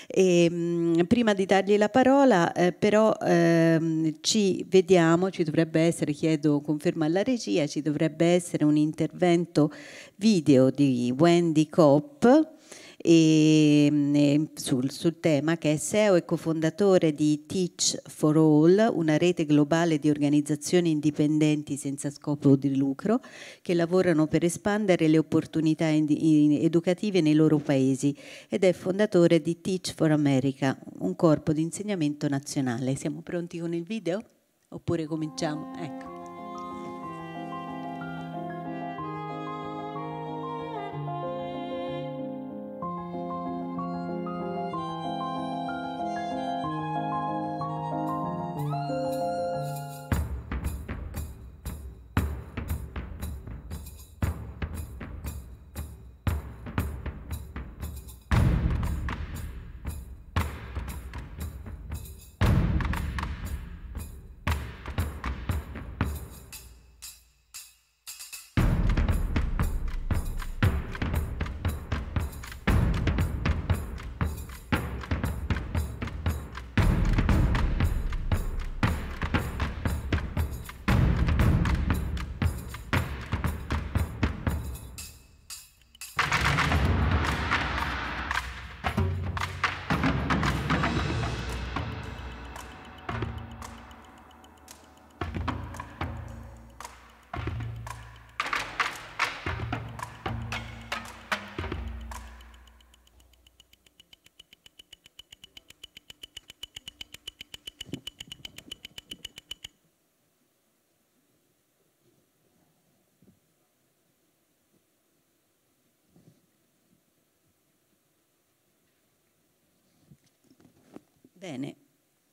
[SPEAKER 1] E, mh, mm, prima di dargli la parola eh, però ehm, ci vediamo, ci dovrebbe essere sempre chiedo conferma alla regia, ci dovrebbe essere un intervento video di Wendy Kopp e, ehm, ehm, sul, sul, tema che è SEO e cofondatore di Teach for All, una rete globale di organizzazioni indipendenti senza scopo di lucro che lavorano per espandere le opportunità in, in, educative nei loro paesi ed è fondatore di Teach for America, un corpo di insegnamento nazionale. Siamo pronti con il video? Oppure cominciamo, ecco.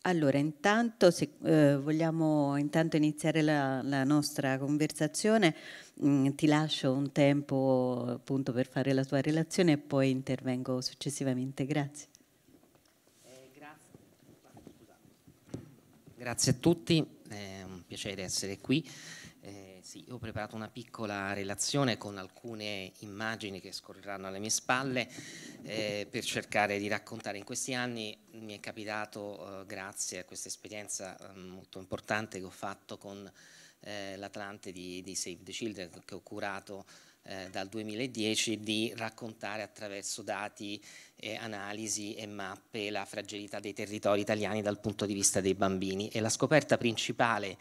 [SPEAKER 1] Allora, intanto, se eh, vogliamo intanto iniziare la, la nostra conversazione, mh, mm, ti lascio un tempo appunto per fare la tua relazione e poi intervengo successivamente. Grazie. Eh, grazie.
[SPEAKER 4] grazie a tutti, è un piacere essere qui. Sì, ho preparato una piccola relazione con alcune immagini che scorreranno alle mie spalle eh, per cercare di raccontare. In questi anni mi è capitato, eh, grazie a questa esperienza eh, molto importante che ho fatto con eh, l'Atlante di, di, Save the Children, che ho curato eh, dal 2010, di raccontare attraverso dati, analisi e mappe la fragilità dei territori italiani dal punto di vista dei bambini. E la scoperta principale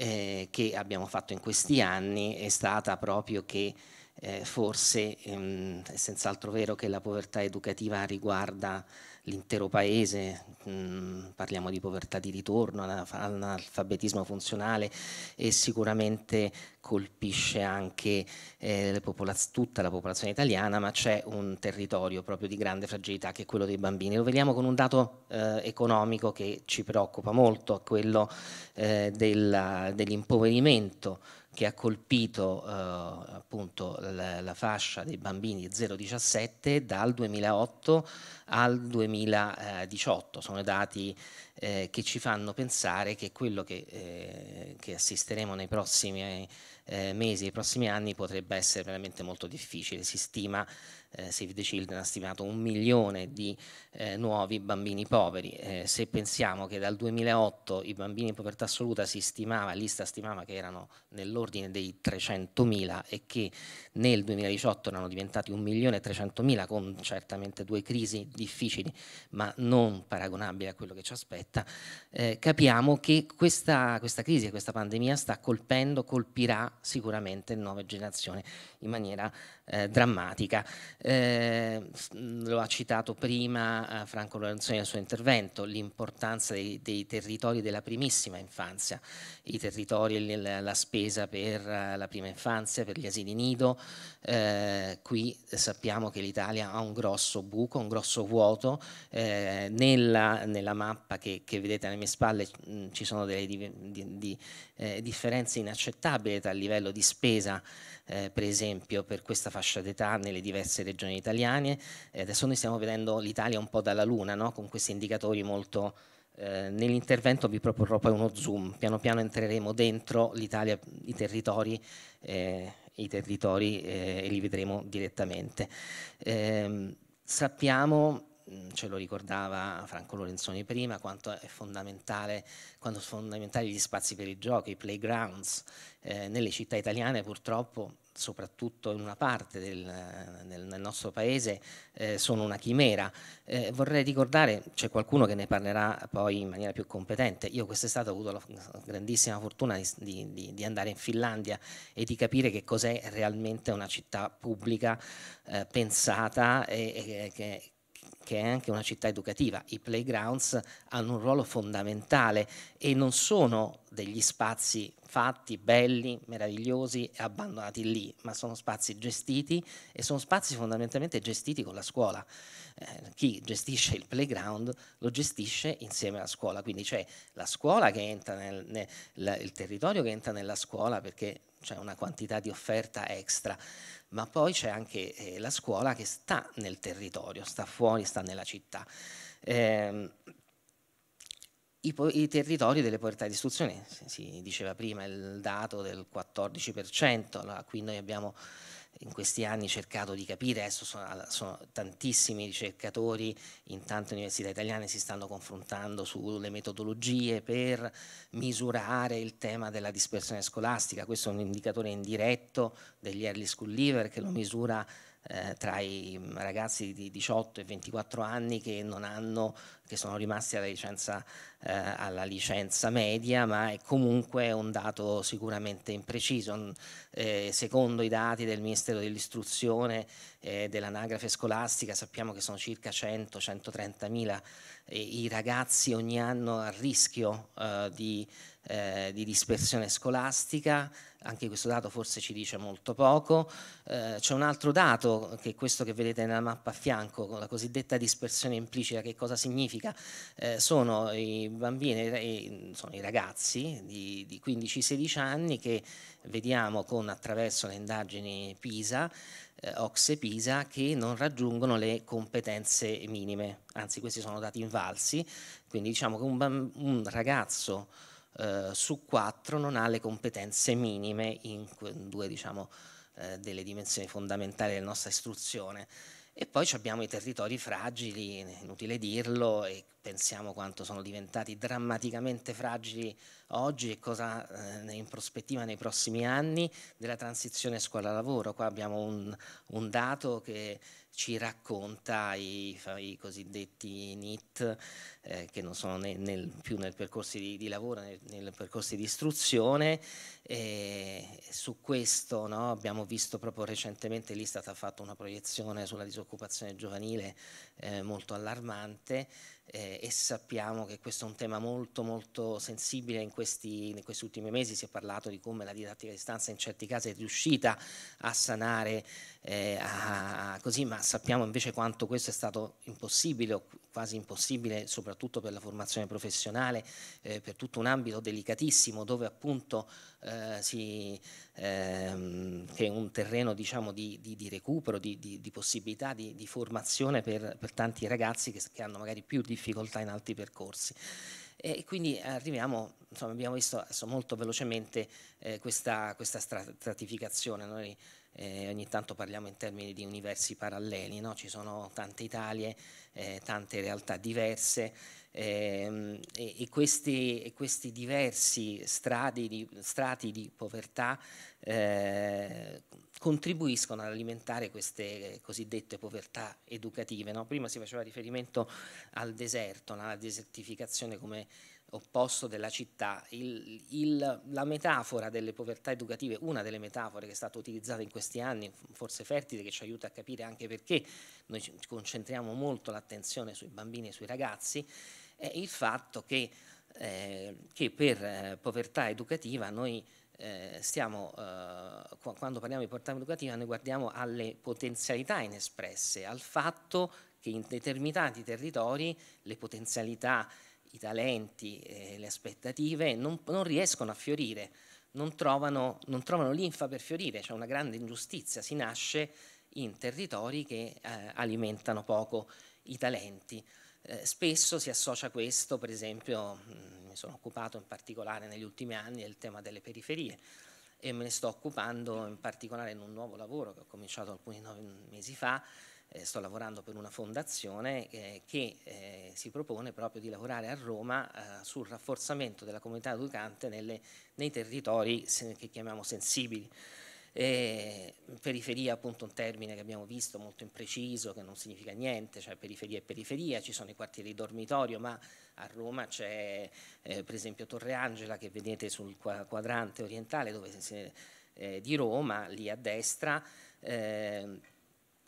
[SPEAKER 4] eh, che abbiamo fatto in questi anni è stata proprio che eh, forse ehm, è senz'altro vero che la povertà educativa riguarda l'intero paese, mm, parliamo di povertà di ritorno, analfabetismo funzionale e sicuramente colpisce anche eh, tutta la popolazione italiana, ma c'è un territorio proprio di grande fragilità che è quello dei bambini. Lo vediamo con un dato eh, economico che ci preoccupa molto, quello eh, dell'impoverimento che ha colpito eh, appunto la, la, fascia dei bambini 0-17 dal 2008 al 2018. Sono dati eh, che ci fanno pensare che quello che, eh, che assisteremo nei prossimi eh, mesi, nei prossimi anni potrebbe essere veramente molto difficile. Si stima eh, Save the Children ha stimato un milione di eh, nuovi bambini poveri. Eh, se pensiamo che dal 2008 i bambini in povertà assoluta si stimava, l'Ista stimava che erano nell'ordine dei 300.000 e che nel 2018 erano diventati 1.300.000 con certamente due crisi difficili ma non paragonabili a quello che ci aspetta, eh, capiamo che questa, questa crisi e questa pandemia sta colpendo, colpirà sicuramente nuove generazioni in maniera eh, drammatica. Eh, lo ha citato prima eh, Franco Lorenzoni nel suo intervento, l'importanza dei, dei, territori della primissima infanzia, i territori, la spesa per eh, la prima infanzia, per gli asili nido. Eh, qui sappiamo che l'Italia ha un grosso buco, un grosso vuoto. Nella, nella, mappa che, che, vedete alle mie spalle mh, mm, ci sono delle di, di, di, differenze inaccettabili tra il livello di spesa eh, per esempio per questa fascia d'età nelle diverse regioni italiane. Eh, adesso noi stiamo vedendo l'Italia un po' dalla luna, no? con questi indicatori molto... Eh, nell'intervento vi proporrò poi uno zoom, piano piano entreremo dentro l'Italia, i territori, eh, i territori eh, e li vedremo direttamente. Ehm, sappiamo ce lo ricordava Franco Lorenzoni prima, quanto è fondamentale, quanto sono fondamentali gli spazi per i giochi, i playgrounds. Eh, nelle città italiane purtroppo soprattutto in una parte del, del, del nostro paese, eh, sono una chimera. Eh, vorrei ricordare, c'è qualcuno che ne parlerà poi in maniera più competente, io quest'estate ho avuto la grandissima fortuna di, di, di, andare in Finlandia e di capire che cos'è realmente una città pubblica eh, pensata e, e che che è anche una città educativa. I playgrounds hanno un ruolo fondamentale e non sono degli spazi fatti, belli, meravigliosi e abbandonati lì, ma sono spazi gestiti e sono spazi fondamentalmente gestiti con la scuola. Eh, chi gestisce il playground lo gestisce insieme alla scuola, quindi c'è la scuola che entra nel, nel, nel il territorio che entra nella scuola perché c'è una quantità di offerta extra, ma poi c'è anche eh, la scuola che sta nel territorio, sta fuori, sta nella città. Eh, i, i, territori delle povertà di istruzione, si diceva prima il dato del 14%, allora qui noi abbiamo in questi anni cercato di capire, adesso sono, sono tantissimi ricercatori in tante università italiane si stanno confrontando sulle metodologie per misurare il tema della dispersione scolastica, questo è un indicatore indiretto degli early school leaver che lo misura eh, tra i ragazzi di 18 e 24 anni che, hanno, che sono rimasti alla licenza, eh, alla licenza, media, ma è comunque un dato sicuramente impreciso. Mm, eh, secondo i dati del Ministero dell'Istruzione e dell'anagrafe scolastica sappiamo che sono circa 100-130 mila eh, i ragazzi ogni anno a rischio eh, di eh, di dispersione scolastica, anche questo dato forse ci dice molto poco. Eh, c'è un altro dato, che è questo che vedete nella mappa a fianco, la cosiddetta dispersione implicita, che cosa significa? Eh, sono i bambini, sono i ragazzi di, di 15-16 anni che vediamo con, attraverso le indagini PISA, eh, Ox e Pisa che non raggiungono le competenze minime, anzi questi sono dati invalsi, quindi diciamo che un, un ragazzo eh, su quattro non ha le competenze minime in due diciamo, eh, delle dimensioni fondamentali della nostra istruzione. E poi abbiamo i territori fragili, inutile dirlo, e pensiamo quanto sono diventati drammaticamente fragili oggi e cosa eh, in prospettiva nei prossimi anni della transizione scuola-lavoro. Qua abbiamo un, un dato che ci racconta i, i cosiddetti NIT, eh, che non sono nel, nel, più nel percorso di, di lavoro, nel, nel, percorso di istruzione. E su questo no, abbiamo visto proprio recentemente l'Istat ha fatto una proiezione sulla disoccupazione giovanile eh, molto allarmante eh, e sappiamo che questo è un tema molto molto sensibile in questi, in questi, ultimi mesi si è parlato di come la didattica a distanza in certi casi è riuscita a sanare eh, a, a così ma sappiamo invece quanto questo è stato impossibile o quasi impossibile soprattutto per la formazione professionale eh, per tutto un ambito delicatissimo dove appunto eh, si, ehm, che è un terreno diciamo, di, di, di, recupero, di, di possibilità di, formazione per, per, tanti ragazzi che, che hanno magari più difficoltà in altri percorsi. E quindi arriviamo, insomma, abbiamo visto adesso molto velocemente eh, questa, questa, stratificazione. Noi eh, ogni tanto parliamo in termini di universi paralleli, no? ci sono tante Italie, eh, tante realtà diverse. Ehm, e, e, questi, e, questi, diversi di, strati di povertà eh, contribuiscono ad alimentare queste cosiddette povertà educative. No? Prima si faceva riferimento al deserto, alla desertificazione come opposto della città. Il, il, la metafora delle povertà educative, una delle metafore che è stata utilizzata in questi anni, forse fertile, che ci aiuta a capire anche perché noi concentriamo molto l'attenzione sui bambini e sui ragazzi, è il fatto che, eh, che per eh, povertà educativa noi eh, stiamo, eh, quando parliamo di povertà educativa, noi guardiamo alle potenzialità inespresse, al fatto che in determinati territori le potenzialità, i talenti, le aspettative non, non riescono a fiorire. Non trovano, non trovano, linfa per fiorire, c'è una grande ingiustizia, si nasce in territori che eh, alimentano poco i talenti. Eh, spesso si associa questo, per esempio, mm, mi sono occupato in particolare negli ultimi anni del tema delle periferie e me ne sto occupando in particolare in un nuovo lavoro che ho cominciato alcuni mesi fa, eh, sto lavorando per una fondazione eh, che eh, si propone proprio di lavorare a Roma eh, sul rafforzamento della comunità educante nelle, nei territori che chiamiamo sensibili. E periferia appunto un termine che abbiamo visto molto impreciso, che non significa niente, cioè periferia e periferia, ci sono i quartieri dormitorio, ma a Roma c'è eh, per esempio Torre Angela che vedete sul quadrante orientale dove, eh, di Roma, lì a destra, eh,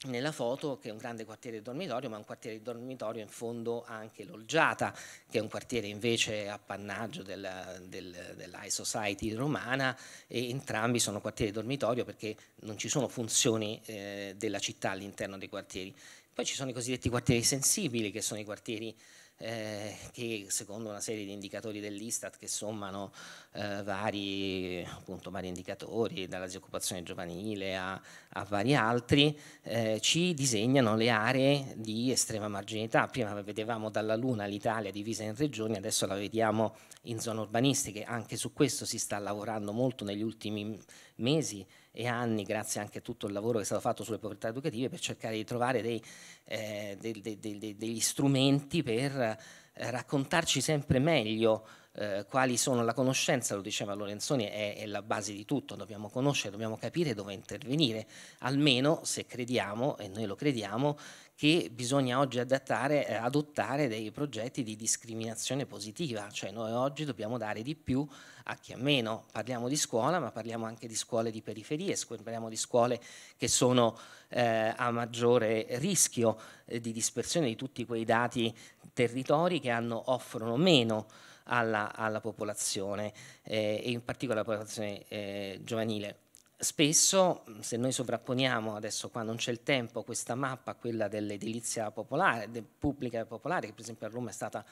[SPEAKER 4] nella foto che è un grande quartiere di dormitorio, ma un quartiere di dormitorio in fondo anche Loggiata, che è un quartiere invece appannaggio del, del, dell'High Society romana e entrambi sono quartieri di dormitorio perché non ci sono funzioni eh, della città all'interno dei quartieri. Poi ci sono i cosiddetti quartieri sensibili, che sono i quartieri eh, che secondo una serie di indicatori dell'Istat che sommano eh, vari, appunto, vari, indicatori, dalla disoccupazione giovanile a, a vari altri, eh, ci disegnano le aree di estrema marginalità. Prima vedevamo dalla Luna l'Italia divisa in regioni, adesso la vediamo in zone urbanistiche, anche su questo si sta lavorando molto negli ultimi mesi e anni, grazie anche a tutto il lavoro che è stato fatto sulle povertà educative, per cercare di trovare dei, eh, dei, dei, degli strumenti per eh, raccontarci sempre meglio eh, quali sono la conoscenza, lo diceva Lorenzoni, è, è, la base di tutto, dobbiamo conoscere, dobbiamo capire dove intervenire, almeno se crediamo, e noi lo crediamo, che bisogna oggi adattare, eh, adottare dei progetti di discriminazione positiva, cioè noi oggi dobbiamo dare di più a chi ha meno. Parliamo di scuola, ma parliamo anche di scuole di periferie, parliamo di scuole che sono eh, a maggiore rischio eh, di dispersione di tutti quei dati territori che hanno, offrono meno alla, alla popolazione eh, e in particolare alla popolazione eh, giovanile. Spesso, se noi sovrapponiamo adesso qua non c'è il tempo, questa mappa, quella dell'edilizia popolare, del pubblica popolare, che per esempio a Roma è stata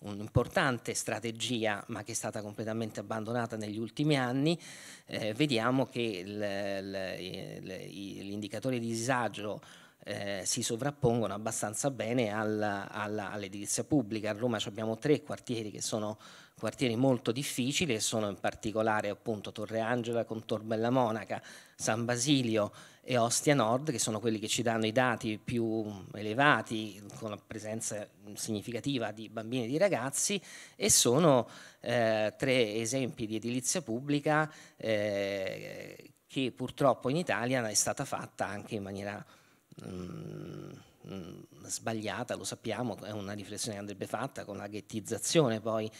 [SPEAKER 4] un'importante strategia ma che è stata completamente abbandonata negli ultimi anni, eh, vediamo che l'indicatore di disagio eh, si sovrappongono abbastanza bene all'edilizia pubblica. A Roma abbiamo tre quartieri che sono quartieri molto difficili e sono in particolare appunto Torre Angela, con Contorbella Monaca, San Basilio e Ostia Nord, che sono quelli che ci danno i dati più elevati, con la presenza significativa di bambini e di ragazzi, e sono eh, tre esempi di edilizia pubblica eh, che purtroppo in Italia è stata fatta anche in maniera Mm, mm, sbagliata, lo sappiamo, è una riflessione che andrebbe fatta con la ghettizzazione, poi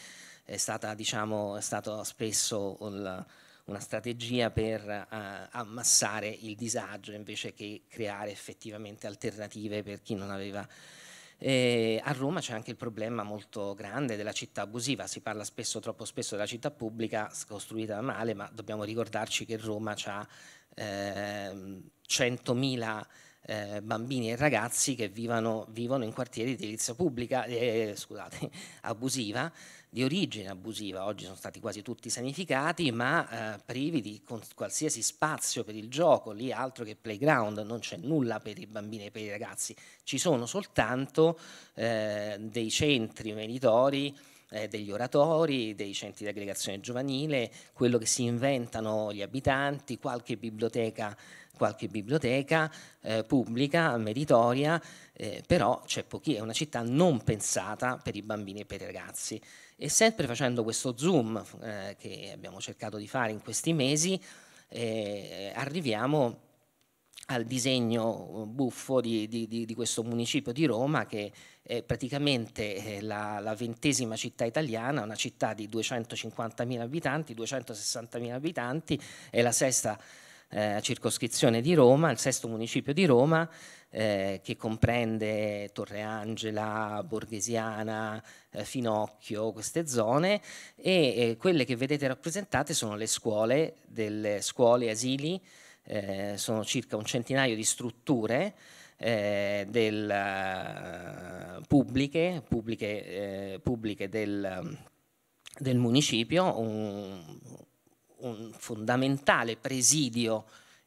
[SPEAKER 4] è stata diciamo, è stato spesso una strategia per eh, ammassare il disagio invece che creare effettivamente alternative per chi non aveva... E a Roma c'è anche il problema molto grande della città abusiva, si parla spesso, troppo spesso della città pubblica costruita male, ma dobbiamo ricordarci che Roma ha eh, 100.000 eh, bambini e ragazzi che vivano, vivono in quartieri di edilizia pubblica, eh, scusate, [LAUGHS] abusiva, di origine abusiva, oggi sono stati quasi tutti sanificati, ma eh, privi di qualsiasi spazio per il gioco, lì altro che playground, non c'è nulla per i bambini e per i ragazzi, ci sono soltanto eh, dei centri meritori eh, degli oratori, dei centri di aggregazione giovanile, quello che si inventano gli abitanti, qualche biblioteca, qualche biblioteca eh, pubblica, meritoria, eh, però c'è pochi, è una città non pensata per i bambini e per i ragazzi. E sempre facendo questo zoom eh, che abbiamo cercato di fare in questi mesi, eh, arriviamo a al disegno uh, buffo di, di, di, questo municipio di Roma che è praticamente eh, la, la ventesima città italiana, una città di 250.000 abitanti, 260.000 abitanti, è la sesta eh, circoscrizione di Roma, il sesto municipio di Roma eh, che comprende Torre Angela, Borghesiana, eh, Finocchio, queste zone e eh, quelle che vedete rappresentate sono le scuole, delle scuole, asili, eh, sono circa un centinaio di strutture eh, del, uh, pubbliche, pubbliche, eh, pubbliche del, del, municipio, un, un fondamentale presidio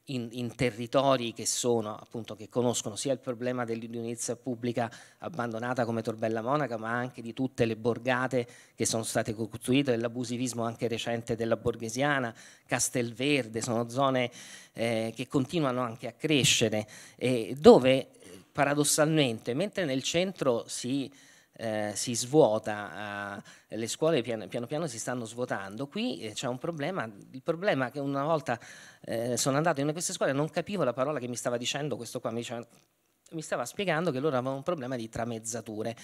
[SPEAKER 4] in, in, territori che sono appunto che conoscono sia il problema dell'edilizia pubblica abbandonata come Torbella Monaca, ma anche di tutte le borgate che sono state costruite, dell'abusivismo anche recente della borghesiana, Castelverde, sono zone eh, che continuano anche a crescere, eh, dove eh, paradossalmente, mentre nel centro si eh, si svuota, eh, le scuole piano, piano, piano si stanno svuotando. Qui eh, c'è un problema, il problema è che una volta eh, sono andato in una di queste scuole e non capivo la parola che mi stava dicendo questo qua, mi diceva mi stava spiegando che loro avevano un problema di tramezzature.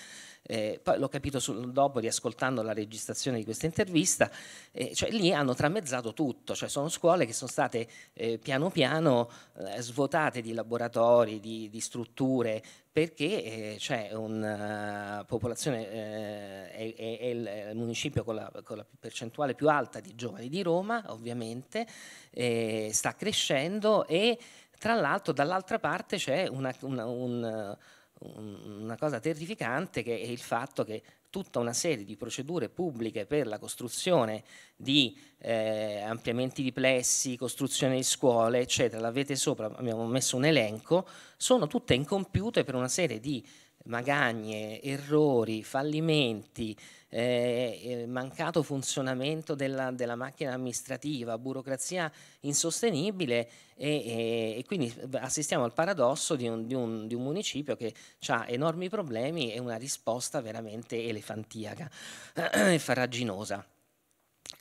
[SPEAKER 4] Eh, poi l'ho capito sul, dopo, riascoltando la registrazione di questa intervista, eh, cioè lì hanno tramezzato tutto, cioè sono scuole che sono state eh, piano piano eh, svuotate di laboratori, di, di strutture, perché eh, c'è una eh, popolazione, eh, è, è, eh, il municipio con la, con la, percentuale più alta di giovani di Roma, ovviamente, eh, sta crescendo e tra l'altro dall'altra parte c'è una, una, un, una, cosa terrificante che è il fatto che tutta una serie di procedure pubbliche per la costruzione di eh, ampliamenti di plessi, costruzione di scuole, eccetera, l'avete sopra, abbiamo messo un elenco, sono tutte incompiute per una serie di magagne, errori, fallimenti, eh, eh, mancato funzionamento della, della, macchina amministrativa, burocrazia insostenibile e, e, e quindi assistiamo al paradosso di un, di un, di un municipio che ha enormi problemi e una risposta veramente elefantiaca [CLEARS THROAT] e farraginosa.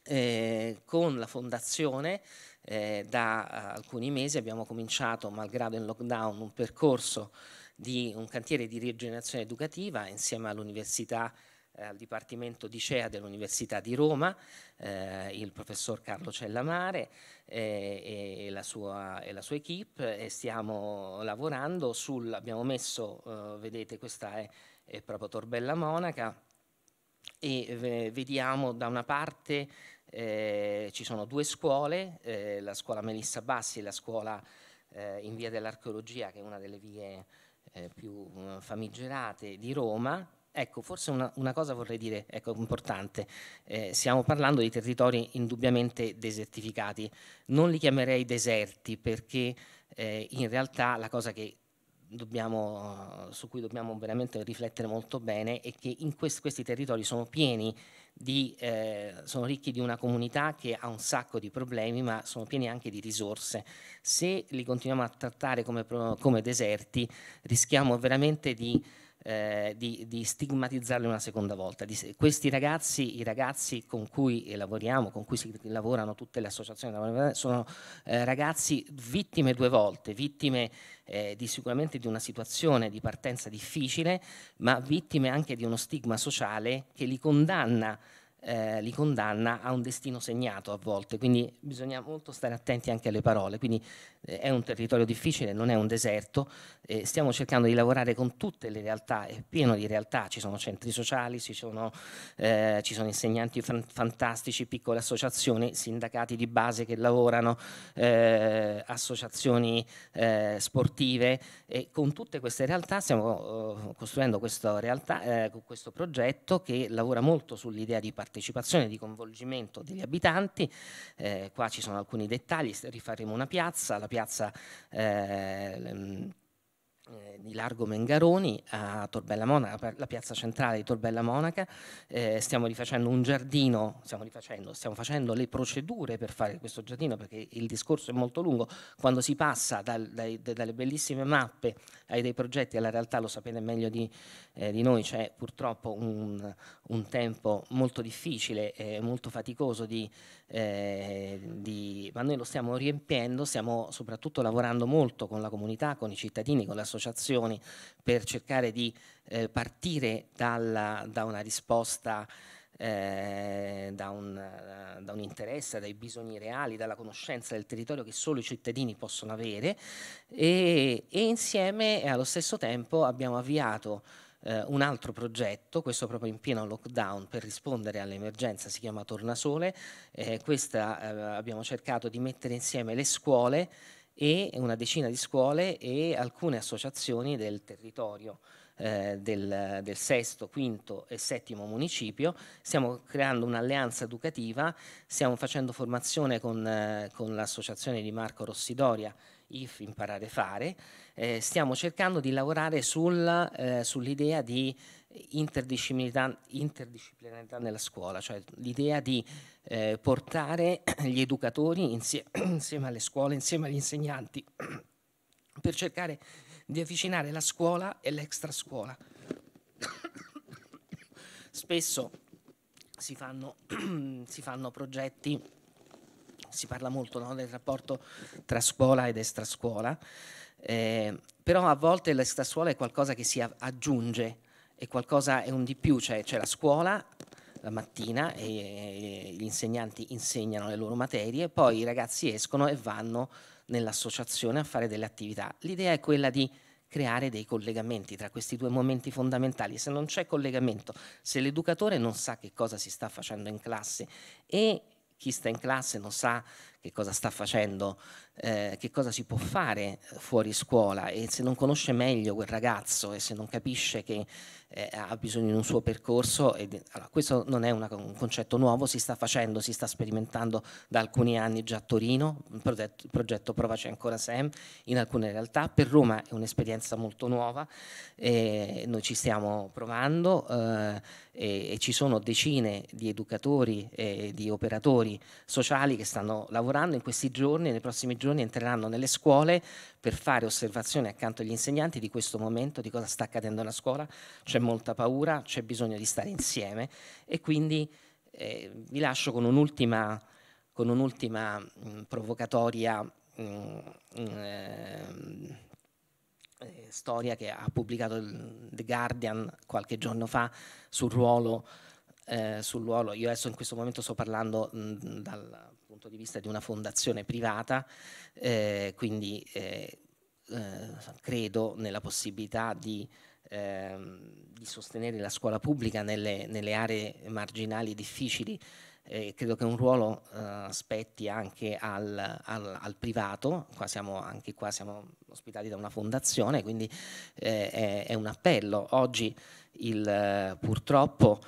[SPEAKER 4] Eh, con la fondazione eh, da alcuni mesi abbiamo cominciato, malgrado il lockdown, un percorso di un cantiere di rigenerazione educativa insieme all'Università eh, al Dipartimento di CEA dell'Università di Roma, eh, il professor Carlo Cellamare eh, e, la sua, e, la sua, equipe e stiamo lavorando sul, abbiamo messo, eh, vedete questa è, è, proprio Torbella Monaca e vediamo da una parte eh, ci sono due scuole, eh, la scuola Melissa Bassi e la scuola in via dell'archeologia che è una delle vie più famigerate di Roma Ecco, forse una, una, cosa vorrei dire, ecco, importante, eh, stiamo parlando di territori indubbiamente desertificati, non li chiamerei deserti perché eh, in realtà la cosa dobbiamo, su cui dobbiamo veramente riflettere molto bene è che quest questi territori sono pieni di, eh, sono ricchi di una comunità che ha un sacco di problemi, ma sono pieni anche di risorse. Se li continuiamo a trattare come, come deserti, rischiamo veramente di eh, di, di, stigmatizzarli una seconda volta. Di, questi ragazzi, i ragazzi con cui lavoriamo, con cui si lavorano tutte le associazioni, sono eh, ragazzi vittime due volte, vittime eh, di sicuramente di una situazione di partenza difficile, ma vittime anche di uno stigma sociale che li condanna eh, li condanna a un destino segnato a volte, quindi bisogna molto stare attenti anche alle parole, quindi eh, è un territorio difficile, non è un deserto, eh, stiamo cercando di lavorare con tutte le realtà, è pieno di realtà, ci sono centri sociali, ci sono, eh, ci sono insegnanti fantastici, piccole associazioni, sindacati di base che lavorano, eh, associazioni eh, sportive e con tutte queste realtà stiamo oh, costruendo questo, realtà, questo progetto che lavora molto sull'idea di partecipazione partecipazione di coinvolgimento degli abitanti. Eh, qua ci sono alcuni dettagli, rifaremo una piazza, la piazza... Eh, eh, di Largo Mengaroni a Torbella Monaca, la piazza centrale di Torbella Monaca, eh, stiamo rifacendo un giardino, stiamo, rifacendo, stiamo facendo le procedure per fare questo giardino perché il discorso è molto lungo, quando si passa dal, dai, dalle bellissime mappe ai dei progetti alla realtà lo sapete meglio di, eh, di noi, c'è purtroppo un, un, tempo molto difficile, e molto faticoso di eh, di, ma noi lo stiamo riempiendo, stiamo soprattutto lavorando molto con la comunità, con i cittadini, con le associazioni per cercare di eh, partire dalla, da una risposta eh, da, un, da, un, interesse, dai bisogni reali, dalla conoscenza del territorio che solo i cittadini possono avere e, e insieme e allo stesso tempo abbiamo avviato eh, un altro progetto, questo proprio in pieno lockdown per rispondere all'emergenza, si chiama Tornasole, eh, questa eh, abbiamo cercato di mettere insieme le scuole e una decina di scuole e alcune associazioni del territorio. Eh, del, del, sesto, quinto e settimo municipio, stiamo creando un'alleanza educativa, stiamo facendo formazione con, eh, con l'associazione di Marco Rossidoria, IF Imparare Fare, eh, stiamo cercando di lavorare sul, eh, sull'idea di interdisciplinarità, interdisciplinarità, nella scuola, cioè l'idea di eh, portare gli educatori insie [CLEARS THROAT] insieme alle scuole, insieme agli insegnanti, [CLEARS THROAT] per cercare di avvicinare la scuola e l'extrascuola. [COUGHS] Spesso si fanno, [CLEARS THROAT] si fanno progetti si parla molto no, del rapporto tra scuola ed extrascuola. Eh, però a volte questa scuola è qualcosa che si aggiunge, è qualcosa, è un di più, cioè c'è la scuola la mattina e gli insegnanti insegnano le loro materie, poi i ragazzi escono e vanno nell'associazione a fare delle attività. L'idea è quella di creare dei collegamenti tra questi due momenti fondamentali. Se non c'è collegamento, se l'educatore non sa che cosa si sta facendo in classe e chi sta in classe non sa che cosa sta facendo, eh, che cosa si può fare fuori scuola e se non conosce meglio quel ragazzo e se non capisce che eh, ha bisogno di un suo percorso, e, allora, questo non è una, un concetto nuovo, si sta facendo, si sta sperimentando da alcuni anni già a Torino, il progetto, il progetto Provaci ancora Sam, in alcune realtà, per Roma è un'esperienza molto nuova, eh, noi ci stiamo provando eh, e, e ci sono decine di educatori e di operatori sociali che stanno lavorando lavorando in questi giorni, nei prossimi giorni entreranno nelle scuole per fare osservazioni accanto agli insegnanti di questo momento, di cosa sta accadendo nella scuola, c'è molta paura, c'è bisogno di stare insieme e quindi eh, vi lascio con un'ultima, con un'ultima mh, mm, provocatoria mh, mm, mm, eh, mh, eh, storia che ha pubblicato il, The Guardian qualche giorno fa sul ruolo eh, sul ruolo, io adesso in questo momento sto parlando mh, dal punto di vista di una fondazione privata, eh, quindi eh, eh, credo nella possibilità di, ehm, di, sostenere la scuola pubblica nelle, nelle aree marginali difficili. Eh, credo che un ruolo eh, spetti anche al, al, al privato, qua siamo, anche qua siamo ospitati da una fondazione, quindi eh, è, è, un appello. Oggi il, purtroppo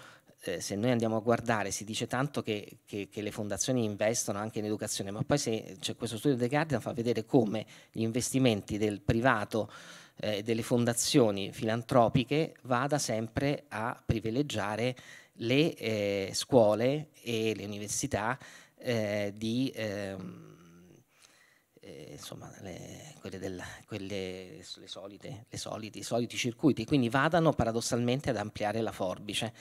[SPEAKER 4] eh, se noi andiamo a guardare, si dice tanto che, che, che, le fondazioni investono anche in educazione, ma poi se, cioè, questo studio di Guardian fa vedere come gli investimenti del privato eh, e eh, delle fondazioni filantropiche vada sempre a privilegiare le eh, scuole e le università eh, di... Ehm, eh, insomma, le, quelle, del, quelle le solite, le solite, i soliti circuiti, quindi vadano paradossalmente ad ampliare la forbice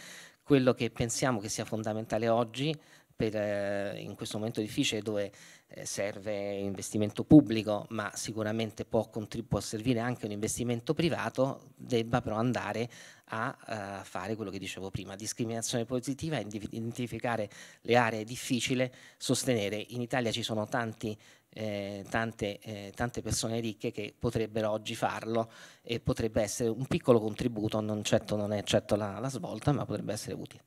[SPEAKER 4] quello che pensiamo che sia fondamentale oggi per, eh, in questo momento difficile dove eh, serve investimento pubblico, ma sicuramente può, può, servire anche un investimento privato, debba però andare a uh, fare quello che dicevo prima, discriminazione positiva, identificare le aree difficili, sostenere. In Italia ci sono tanti, eh, tante, eh, tante, persone ricche che potrebbero oggi farlo e potrebbe essere un piccolo contributo, non, certo, non è certo la, la svolta, ma potrebbe essere utile.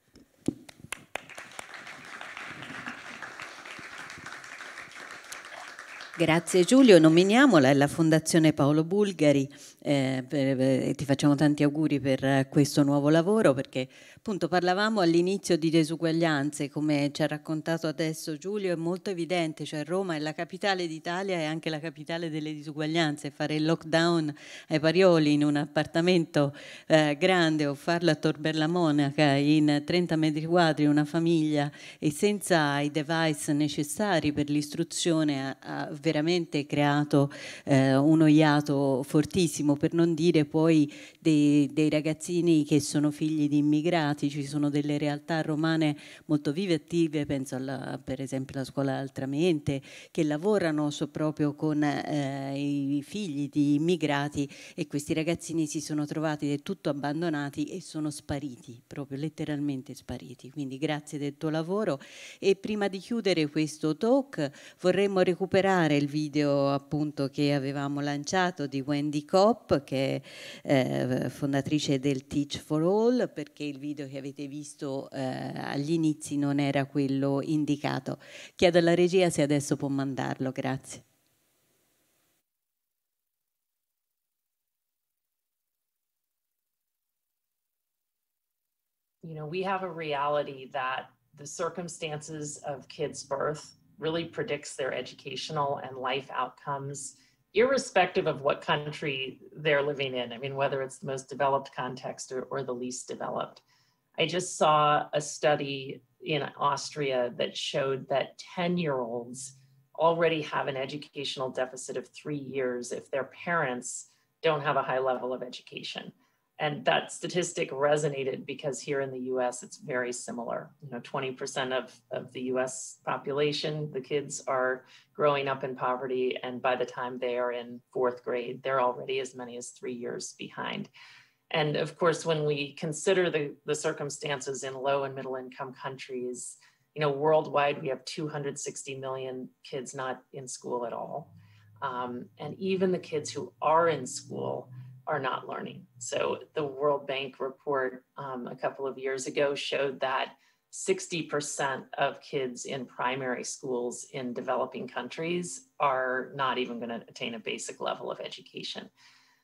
[SPEAKER 1] Grazie Giulio, nominiamola, è la Fondazione Paolo Bulgari eh, per, eh, ti facciamo tanti auguri per eh, questo nuovo lavoro perché appunto parlavamo all'inizio di disuguaglianze, come ci ha raccontato adesso Giulio, è molto evidente, cioè Roma è la capitale d'Italia e anche la capitale delle disuguaglianze, fare il lockdown ai Parioli in un appartamento eh, grande o farlo a Torberla Monaca in 30 metri quadri una famiglia e senza i device necessari per l'istruzione ha, ha veramente creato eh, uno iato fortissimo turismo, per non dire poi dei, dei, ragazzini che sono figli di immigrati, ci sono delle realtà romane molto vive e attive, penso alla, per esempio alla scuola Altramente, che lavorano so proprio con eh, i figli di immigrati e questi ragazzini si sono trovati del tutto abbandonati e sono spariti, proprio letteralmente spariti. Quindi grazie del tuo lavoro e prima di chiudere questo talk vorremmo recuperare il video appunto che avevamo lanciato di Wendy Cop Pop, che è eh, fondatrice del Teach for All, perché il video che avete visto eh, agli inizi non era quello indicato. Chiedo alla regia se adesso può mandarlo, grazie.
[SPEAKER 5] you know, we have a reality that the circumstances of kids' birth really predicts their educational and life outcomes irrespective of what country they're living in. I mean, whether it's the most developed context or, or the least developed. I just saw a study in Austria that showed that 10 year olds already have an educational deficit of three years if their parents don't have a high level of education and that statistic resonated because here in the US, it's very similar. You know, 20% of, of the US population, the kids are growing up in poverty. And by the time they are in fourth grade, they're already as many as three years behind. And of course, when we consider the, the circumstances in low and middle income countries, you know, worldwide, we have 260 million kids not in school at all. Um, and even the kids who are in school, are not learning. So the World Bank report um, a couple of years ago showed that 60% of kids in primary schools in developing countries are not even going to attain a basic level of education.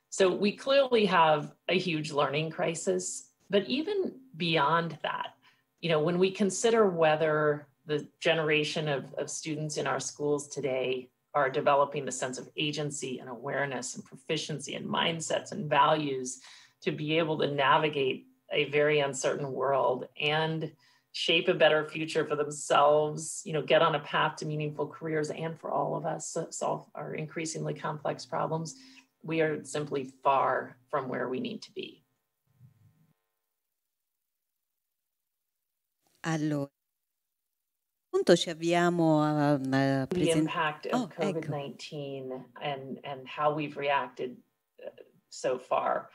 [SPEAKER 5] So we clearly have a huge learning crisis, but even beyond that, you know, when we consider whether the generation of, of students in our schools today are developing the sense of agency and awareness and proficiency and mindsets and values to be able to navigate a very uncertain world and shape a better future for themselves you know get on a path to meaningful careers and for all of us solve our increasingly complex problems we are simply far from where we need to be
[SPEAKER 1] allora ci avviamo a, a The impact
[SPEAKER 5] of oh, COVID-19 ecco. and, and how we've reacted uh, so far.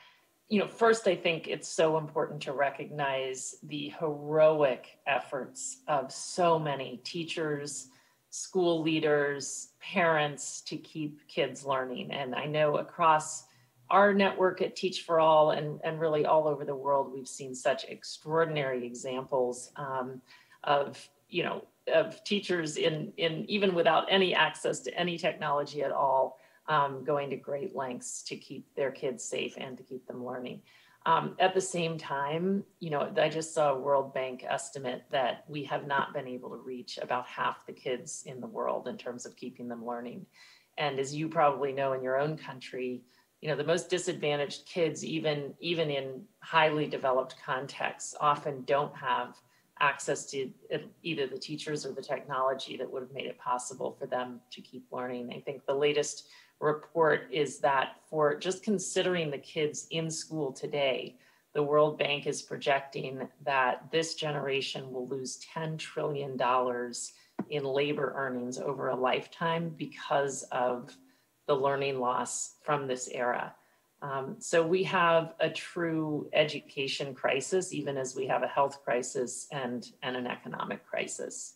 [SPEAKER 5] You know, first, I think it's so important to recognize the heroic efforts of so many teachers, school leaders, parents to keep kids learning. And I know across our network at Teach for All and, and really all over the world, we've seen such extraordinary examples um, of, you know, of teachers in, in even without any access to any technology at all, um, going to great lengths to keep their kids safe and to keep them learning. Um, at the same time, you know, I just saw a World Bank estimate that we have not been able to reach about half the kids in the world in terms of keeping them learning. And as you probably know in your own country, you know, the most disadvantaged kids, even even in highly developed contexts, often don't have access to either the teachers or the technology that would have made it possible for them to keep learning. I think the latest report is that for just considering the kids in school today, the World Bank is projecting that this generation will lose $10 trillion in labor earnings over a lifetime because of the learning loss from this era. Um, so we have a true education crisis, even as we have a health crisis and, and an economic crisis.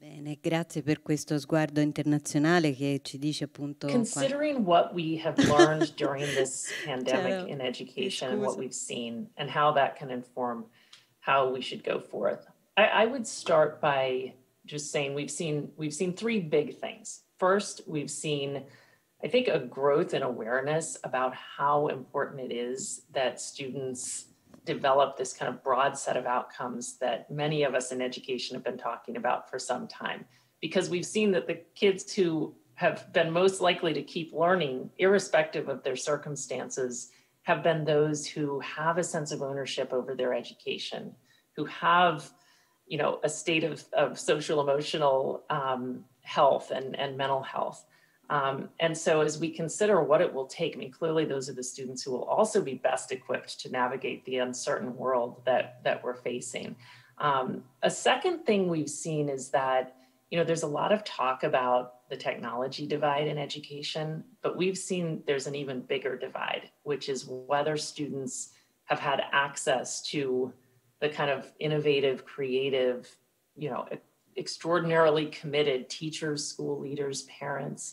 [SPEAKER 1] Bene, grazie per questo sguardo internazionale che ci dice appunto. Considering
[SPEAKER 5] what we have learned [LAUGHS] during this pandemic in education and what we've seen and how that can inform how we should go forth, I, I would start by just saying we've seen we've seen three big things. First, we've seen I think a growth in awareness about how important it is that students develop this kind of broad set of outcomes that many of us in education have been talking about for some time. Because we've seen that the kids who have been most likely to keep learning, irrespective of their circumstances, have been those who have a sense of ownership over their education, who have you know, a state of, of social emotional um, health and, and mental health. Um, and so as we consider what it will take, I mean, clearly those are the students who will also be best equipped to navigate the uncertain world that, that we're facing. Um, a second thing we've seen is that, you know, there's a lot of talk about the technology divide in education, but we've seen there's an even bigger divide, which is whether students have had access to the kind of innovative, creative, you know, extraordinarily committed teachers, school leaders, parents,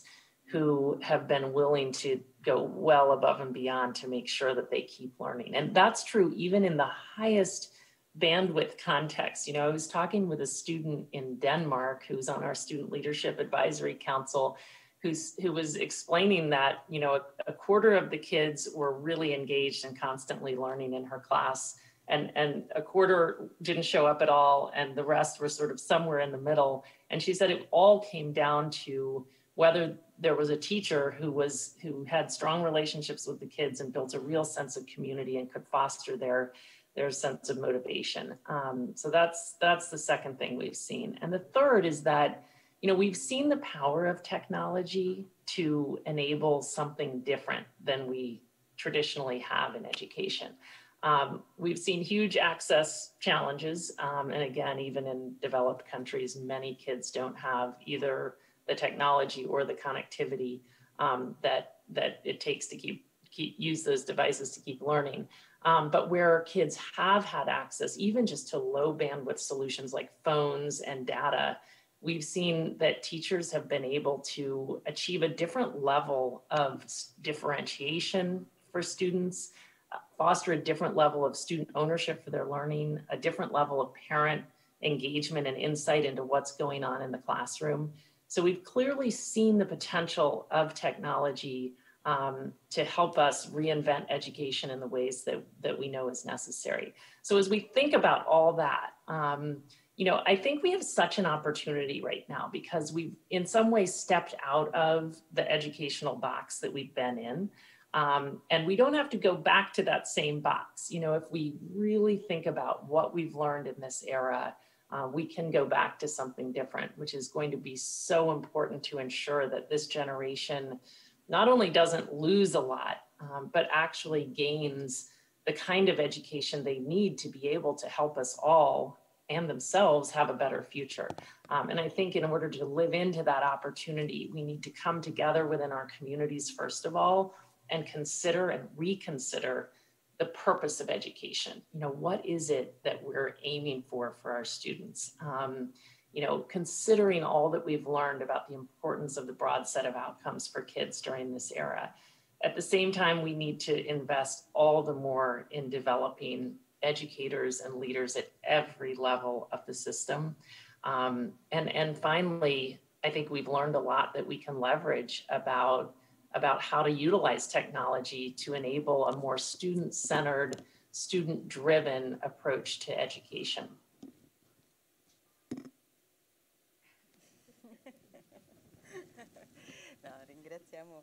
[SPEAKER 5] who have been willing to go well above and beyond to make sure that they keep learning. And that's true even in the highest bandwidth context. You know, I was talking with a student in Denmark who's on our student leadership advisory council who's who was explaining that, you know, a, a quarter of the kids were really engaged and constantly learning in her class and and a quarter didn't show up at all and the rest were sort of somewhere in the middle and she said it all came down to whether there was a teacher who was who had strong relationships with the kids and built a real sense of community and could foster their their sense of motivation. Um, so that's that's the second thing we've seen. And the third is that you know we've seen the power of technology to enable something different than we traditionally have in education. Um, we've seen huge access challenges, um, and again, even in developed countries, many kids don't have either the technology or the connectivity um, that that it takes to keep, keep use those devices to keep learning. Um, but where kids have had access, even just to low bandwidth solutions like phones and data, we've seen that teachers have been able to achieve a different level of differentiation for students, uh, foster a different level of student ownership for their learning, a different level of parent engagement and insight into what's going on in the classroom. So we've clearly seen the potential of technology um, to help us reinvent education in the ways that, that we know is necessary. So as we think about all that, um, you know, I think we have such an opportunity right now because we've in some ways stepped out of the educational box that we've been in. Um, and we don't have to go back to that same box. You know, if we really think about what we've learned in this era uh, we can go back to something different, which is going to be so important to ensure that this generation not only doesn't lose a lot, um, but actually gains the kind of education they need to be able to help us all and themselves have a better future. Um, and I think in order to live into that opportunity, we need to come together within our communities, first of all, and consider and reconsider the purpose of education. You know, what is it that we're aiming for for our students? Um, you know, considering all that we've learned about the importance of the broad set of outcomes for kids during this era. At the same time, we need to invest all the more in developing educators and leaders at every level of the system. Um, and, and finally, I think we've learned a lot that we can leverage about about how to utilize technology to enable a more student-centered, student-driven approach to education. [LAUGHS]
[SPEAKER 1] no, ringraziamo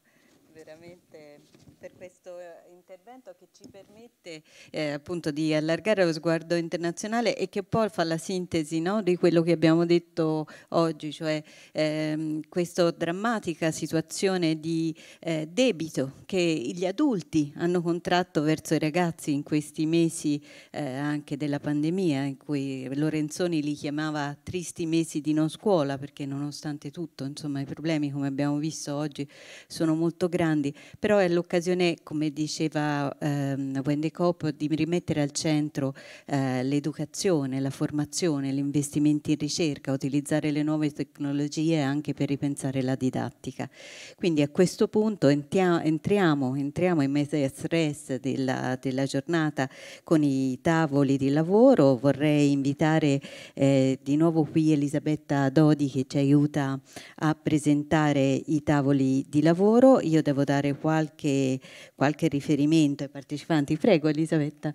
[SPEAKER 1] veramente per questo eh, intervento che ci permette eh, appunto di allargare lo sguardo internazionale e che poi fa la sintesi no, di quello che abbiamo detto oggi, cioè ehm, questa drammatica situazione di eh, debito che gli adulti hanno contratto verso i ragazzi in questi mesi eh, anche della pandemia, in cui Lorenzoni li chiamava tristi mesi di non scuola, perché nonostante tutto insomma, i problemi come abbiamo visto oggi sono molto grandi, però è l'occasione l'occasione, come diceva ehm, Wendy Copo, di rimettere al centro eh, l'educazione, la formazione, gli investimenti in ricerca, utilizzare le nuove tecnologie anche per ripensare la didattica. Quindi a questo punto entriamo, entriamo in mese a stress della, della, giornata con i tavoli di lavoro. Vorrei invitare eh, di nuovo qui Elisabetta Dodi che ci aiuta a presentare i tavoli di lavoro. Io devo dare qualche dare qualche riferimento ai partecipanti. Prego Elisabetta.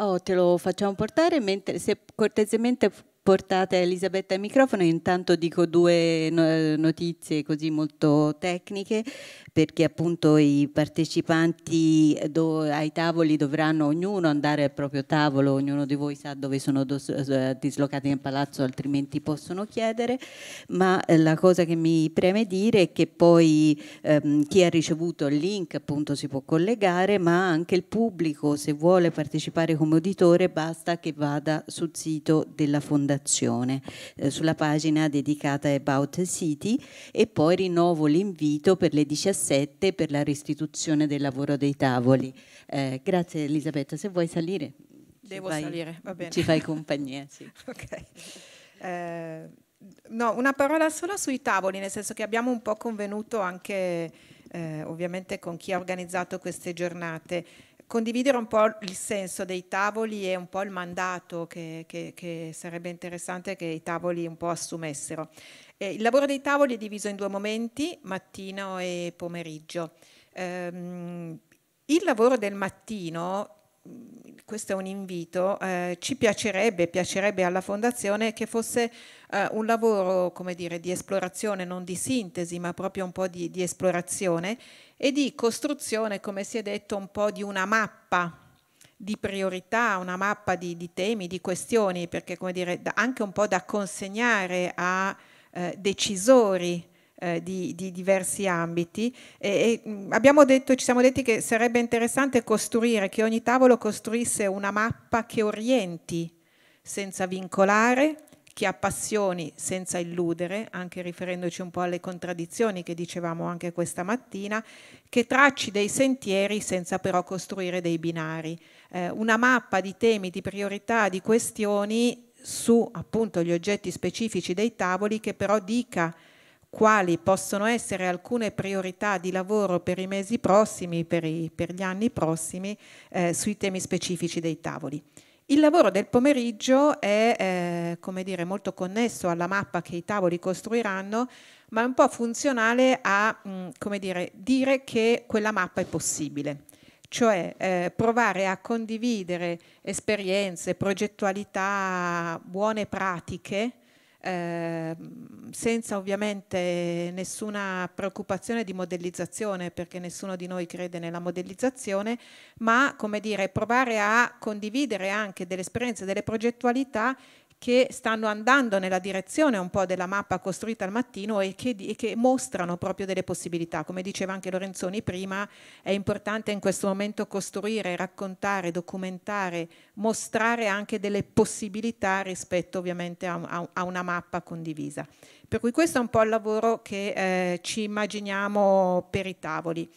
[SPEAKER 1] Oh, te lo facciamo portare mentre, se cortesemente portate Elisabetta al microfono. Intanto dico due notizie così molto tecniche perché appunto i partecipanti ai tavoli dovranno ognuno andare al proprio tavolo, ognuno di voi sa dove sono dislocati nel palazzo, altrimenti possono chiedere, ma eh, la cosa che mi preme dire è che poi ehm, chi ha ricevuto il link appunto si può collegare, ma anche il pubblico se vuole partecipare come uditore basta che vada sul sito della fondazione presentazione eh, sulla pagina dedicata a About City e poi rinnovo l'invito per le 17 per la restituzione del lavoro dei tavoli. Eh, grazie Elisabetta, se vuoi salire.
[SPEAKER 2] Devo vai, salire, va bene. Ci fai compagnia, sì. [LAUGHS] okay. eh, no, una parola sola sui tavoli, nel senso che abbiamo un po' convenuto anche... Eh, ovviamente con chi ha organizzato queste giornate condividere un po' il senso dei tavoli e un po' il mandato che, che, che sarebbe interessante che i tavoli un po' assumessero. Eh, il lavoro dei tavoli è diviso in due momenti, mattino e pomeriggio. Eh, il lavoro del mattino, questo è un invito, eh, ci piacerebbe, piacerebbe alla Fondazione che fosse eh, un lavoro come dire, di esplorazione, non di sintesi, ma proprio un po' di, di esplorazione e di costruzione, come si è detto, un po' di una mappa di priorità, una mappa di, di, temi, di questioni, perché come dire, da, anche un po' da consegnare a eh, decisori eh, di, di, diversi ambiti. E, e abbiamo detto, ci siamo detti che sarebbe interessante costruire, che ogni tavolo costruisse una mappa che orienti senza vincolare, chi ha passioni senza illudere, anche riferendoci un po' alle contraddizioni che dicevamo anche questa mattina, che tracci dei sentieri senza però costruire dei binari, eh, una mappa di temi, di priorità, di questioni su appunto gli oggetti specifici dei tavoli che però dica quali possono essere alcune priorità di lavoro per i mesi prossimi, per, i, per gli anni prossimi, eh, sui temi specifici dei tavoli. Il lavoro del pomeriggio è eh, dire, molto connesso alla mappa che i tavoli costruiranno, ma è un po' funzionale a mh, mm, dire, dire, che quella mappa è possibile, cioè eh, provare a condividere esperienze, progettualità, buone pratiche Ehm, senza ovviamente nessuna preoccupazione di modellizzazione, perché nessuno di noi crede nella modellizzazione, ma come dire, provare a condividere anche delle esperienze, delle progettualità che stanno andando nella direzione un po' della mappa costruita al mattino e che, e che, mostrano proprio delle possibilità. Come diceva anche Lorenzoni prima, è importante in questo momento costruire, raccontare, documentare, mostrare anche delle possibilità rispetto ovviamente a, a, a una mappa condivisa. Per cui questo è un po' il lavoro che eh, ci immaginiamo per i tavoli.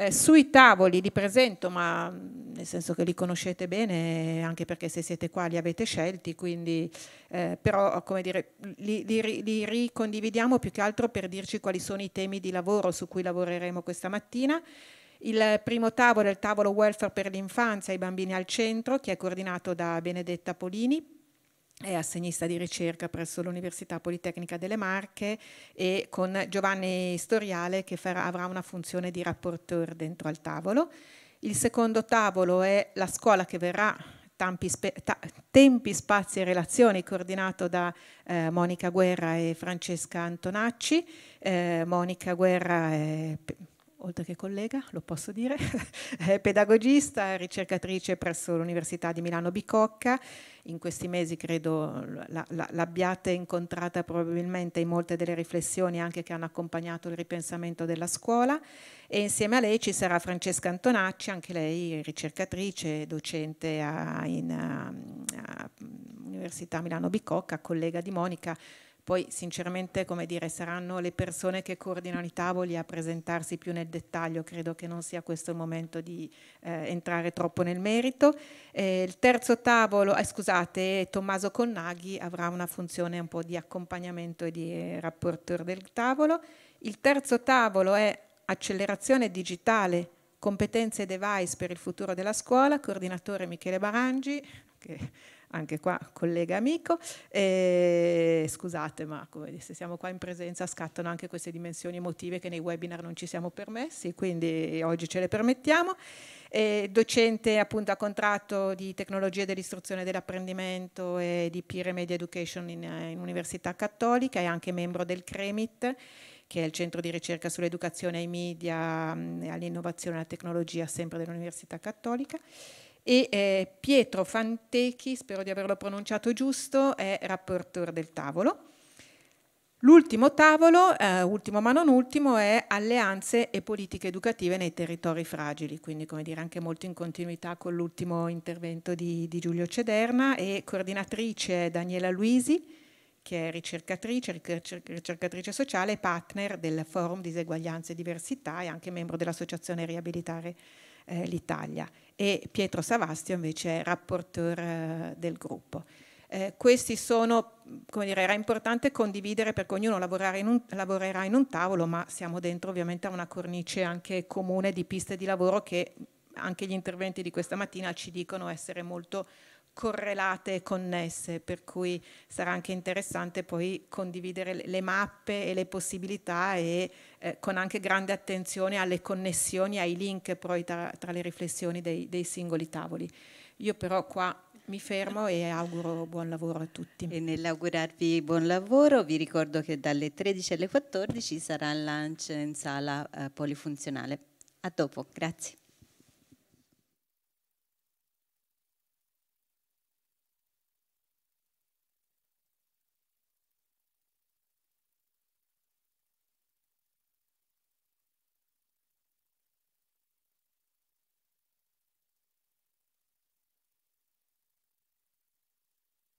[SPEAKER 2] Eh, sui tavoli li presento, ma mm, nel senso che li conoscete bene, anche perché se siete qua li avete scelti, quindi eh, però come dire, li, li, li, ricondividiamo più che altro per dirci quali sono i temi di lavoro su cui lavoreremo questa mattina. Il primo tavolo è il tavolo welfare per l'infanzia e i bambini al centro, che è coordinato da Benedetta Polini, è assegnista di ricerca presso l'Università Politecnica delle Marche e con Giovanni Storiale che farà, avrà una funzione di rapporteur dentro al tavolo. Il secondo tavolo è la scuola che verrà tempi, spazi e relazioni coordinato da eh, Monica Guerra e Francesca Antonacci. Eh, Monica Guerra è oltre che collega, lo posso dire, [LAUGHS] è pedagogista, ricercatrice presso l'Università di Milano Bicocca. In questi mesi credo l'abbiate incontrata probabilmente in molte delle riflessioni anche che hanno accompagnato il ripensamento della scuola e insieme a lei ci sarà Francesca Antonacci, anche lei ricercatrice, docente all'Università Milano Bicocca, collega di Monica poi sinceramente, come dire, saranno le persone che coordinano i tavoli a presentarsi più nel dettaglio, credo che non sia questo il momento di eh, entrare troppo nel merito. Eh, il terzo tavolo, eh, scusate, Tommaso Connaghi avrà una funzione un po' di accompagnamento e di eh, rapporteur del tavolo. Il terzo tavolo è accelerazione digitale, competenze e device per il futuro della scuola, coordinatore Michele Barangi, che anche qua collega amico. E, scusate, ma come disse, siamo qua in presenza, scattano anche queste dimensioni emotive che nei webinar non ci siamo permessi, quindi oggi ce le permettiamo. E, docente appunto a contratto di tecnologie dell'istruzione e dell'apprendimento e di peer media education in, in Università Cattolica e anche membro del CREMIT che è il centro di ricerca sull'educazione ai media e all'innovazione e alla tecnologia sempre dell'Università Cattolica e eh, Pietro Fantechi, spero di averlo pronunciato giusto, è rapporteur del tavolo. L'ultimo tavolo, eh, ultimo ma non ultimo, è alleanze e politiche educative nei territori fragili, quindi come dire anche molto in continuità con l'ultimo intervento di, di Giulio Cederna e coordinatrice Daniela Luisi, che è ricercatrice, ricercatrice sociale e partner del Forum Diseguaglianze e Diversità e anche membro dell'Associazione Riabilitare eh, l'Italia e Pietro Savastio invece è rapporteur eh, del gruppo. Eh, questi sono, come dire, era importante condividere perché ognuno in un, lavorerà in un tavolo, ma siamo dentro ovviamente a una cornice anche comune di piste di lavoro che anche gli interventi di questa mattina ci dicono essere molto correlate e connesse, per cui sarà anche interessante poi condividere le mappe e le possibilità e eh, con anche grande attenzione alle connessioni, ai link poi tra, tra le riflessioni dei, dei, singoli tavoli. Io però qua mi fermo e auguro buon lavoro a tutti. E nell'augurarvi buon lavoro vi ricordo che dalle
[SPEAKER 1] 13 alle 14 sarà il lunch in sala eh, polifunzionale. A dopo, grazie.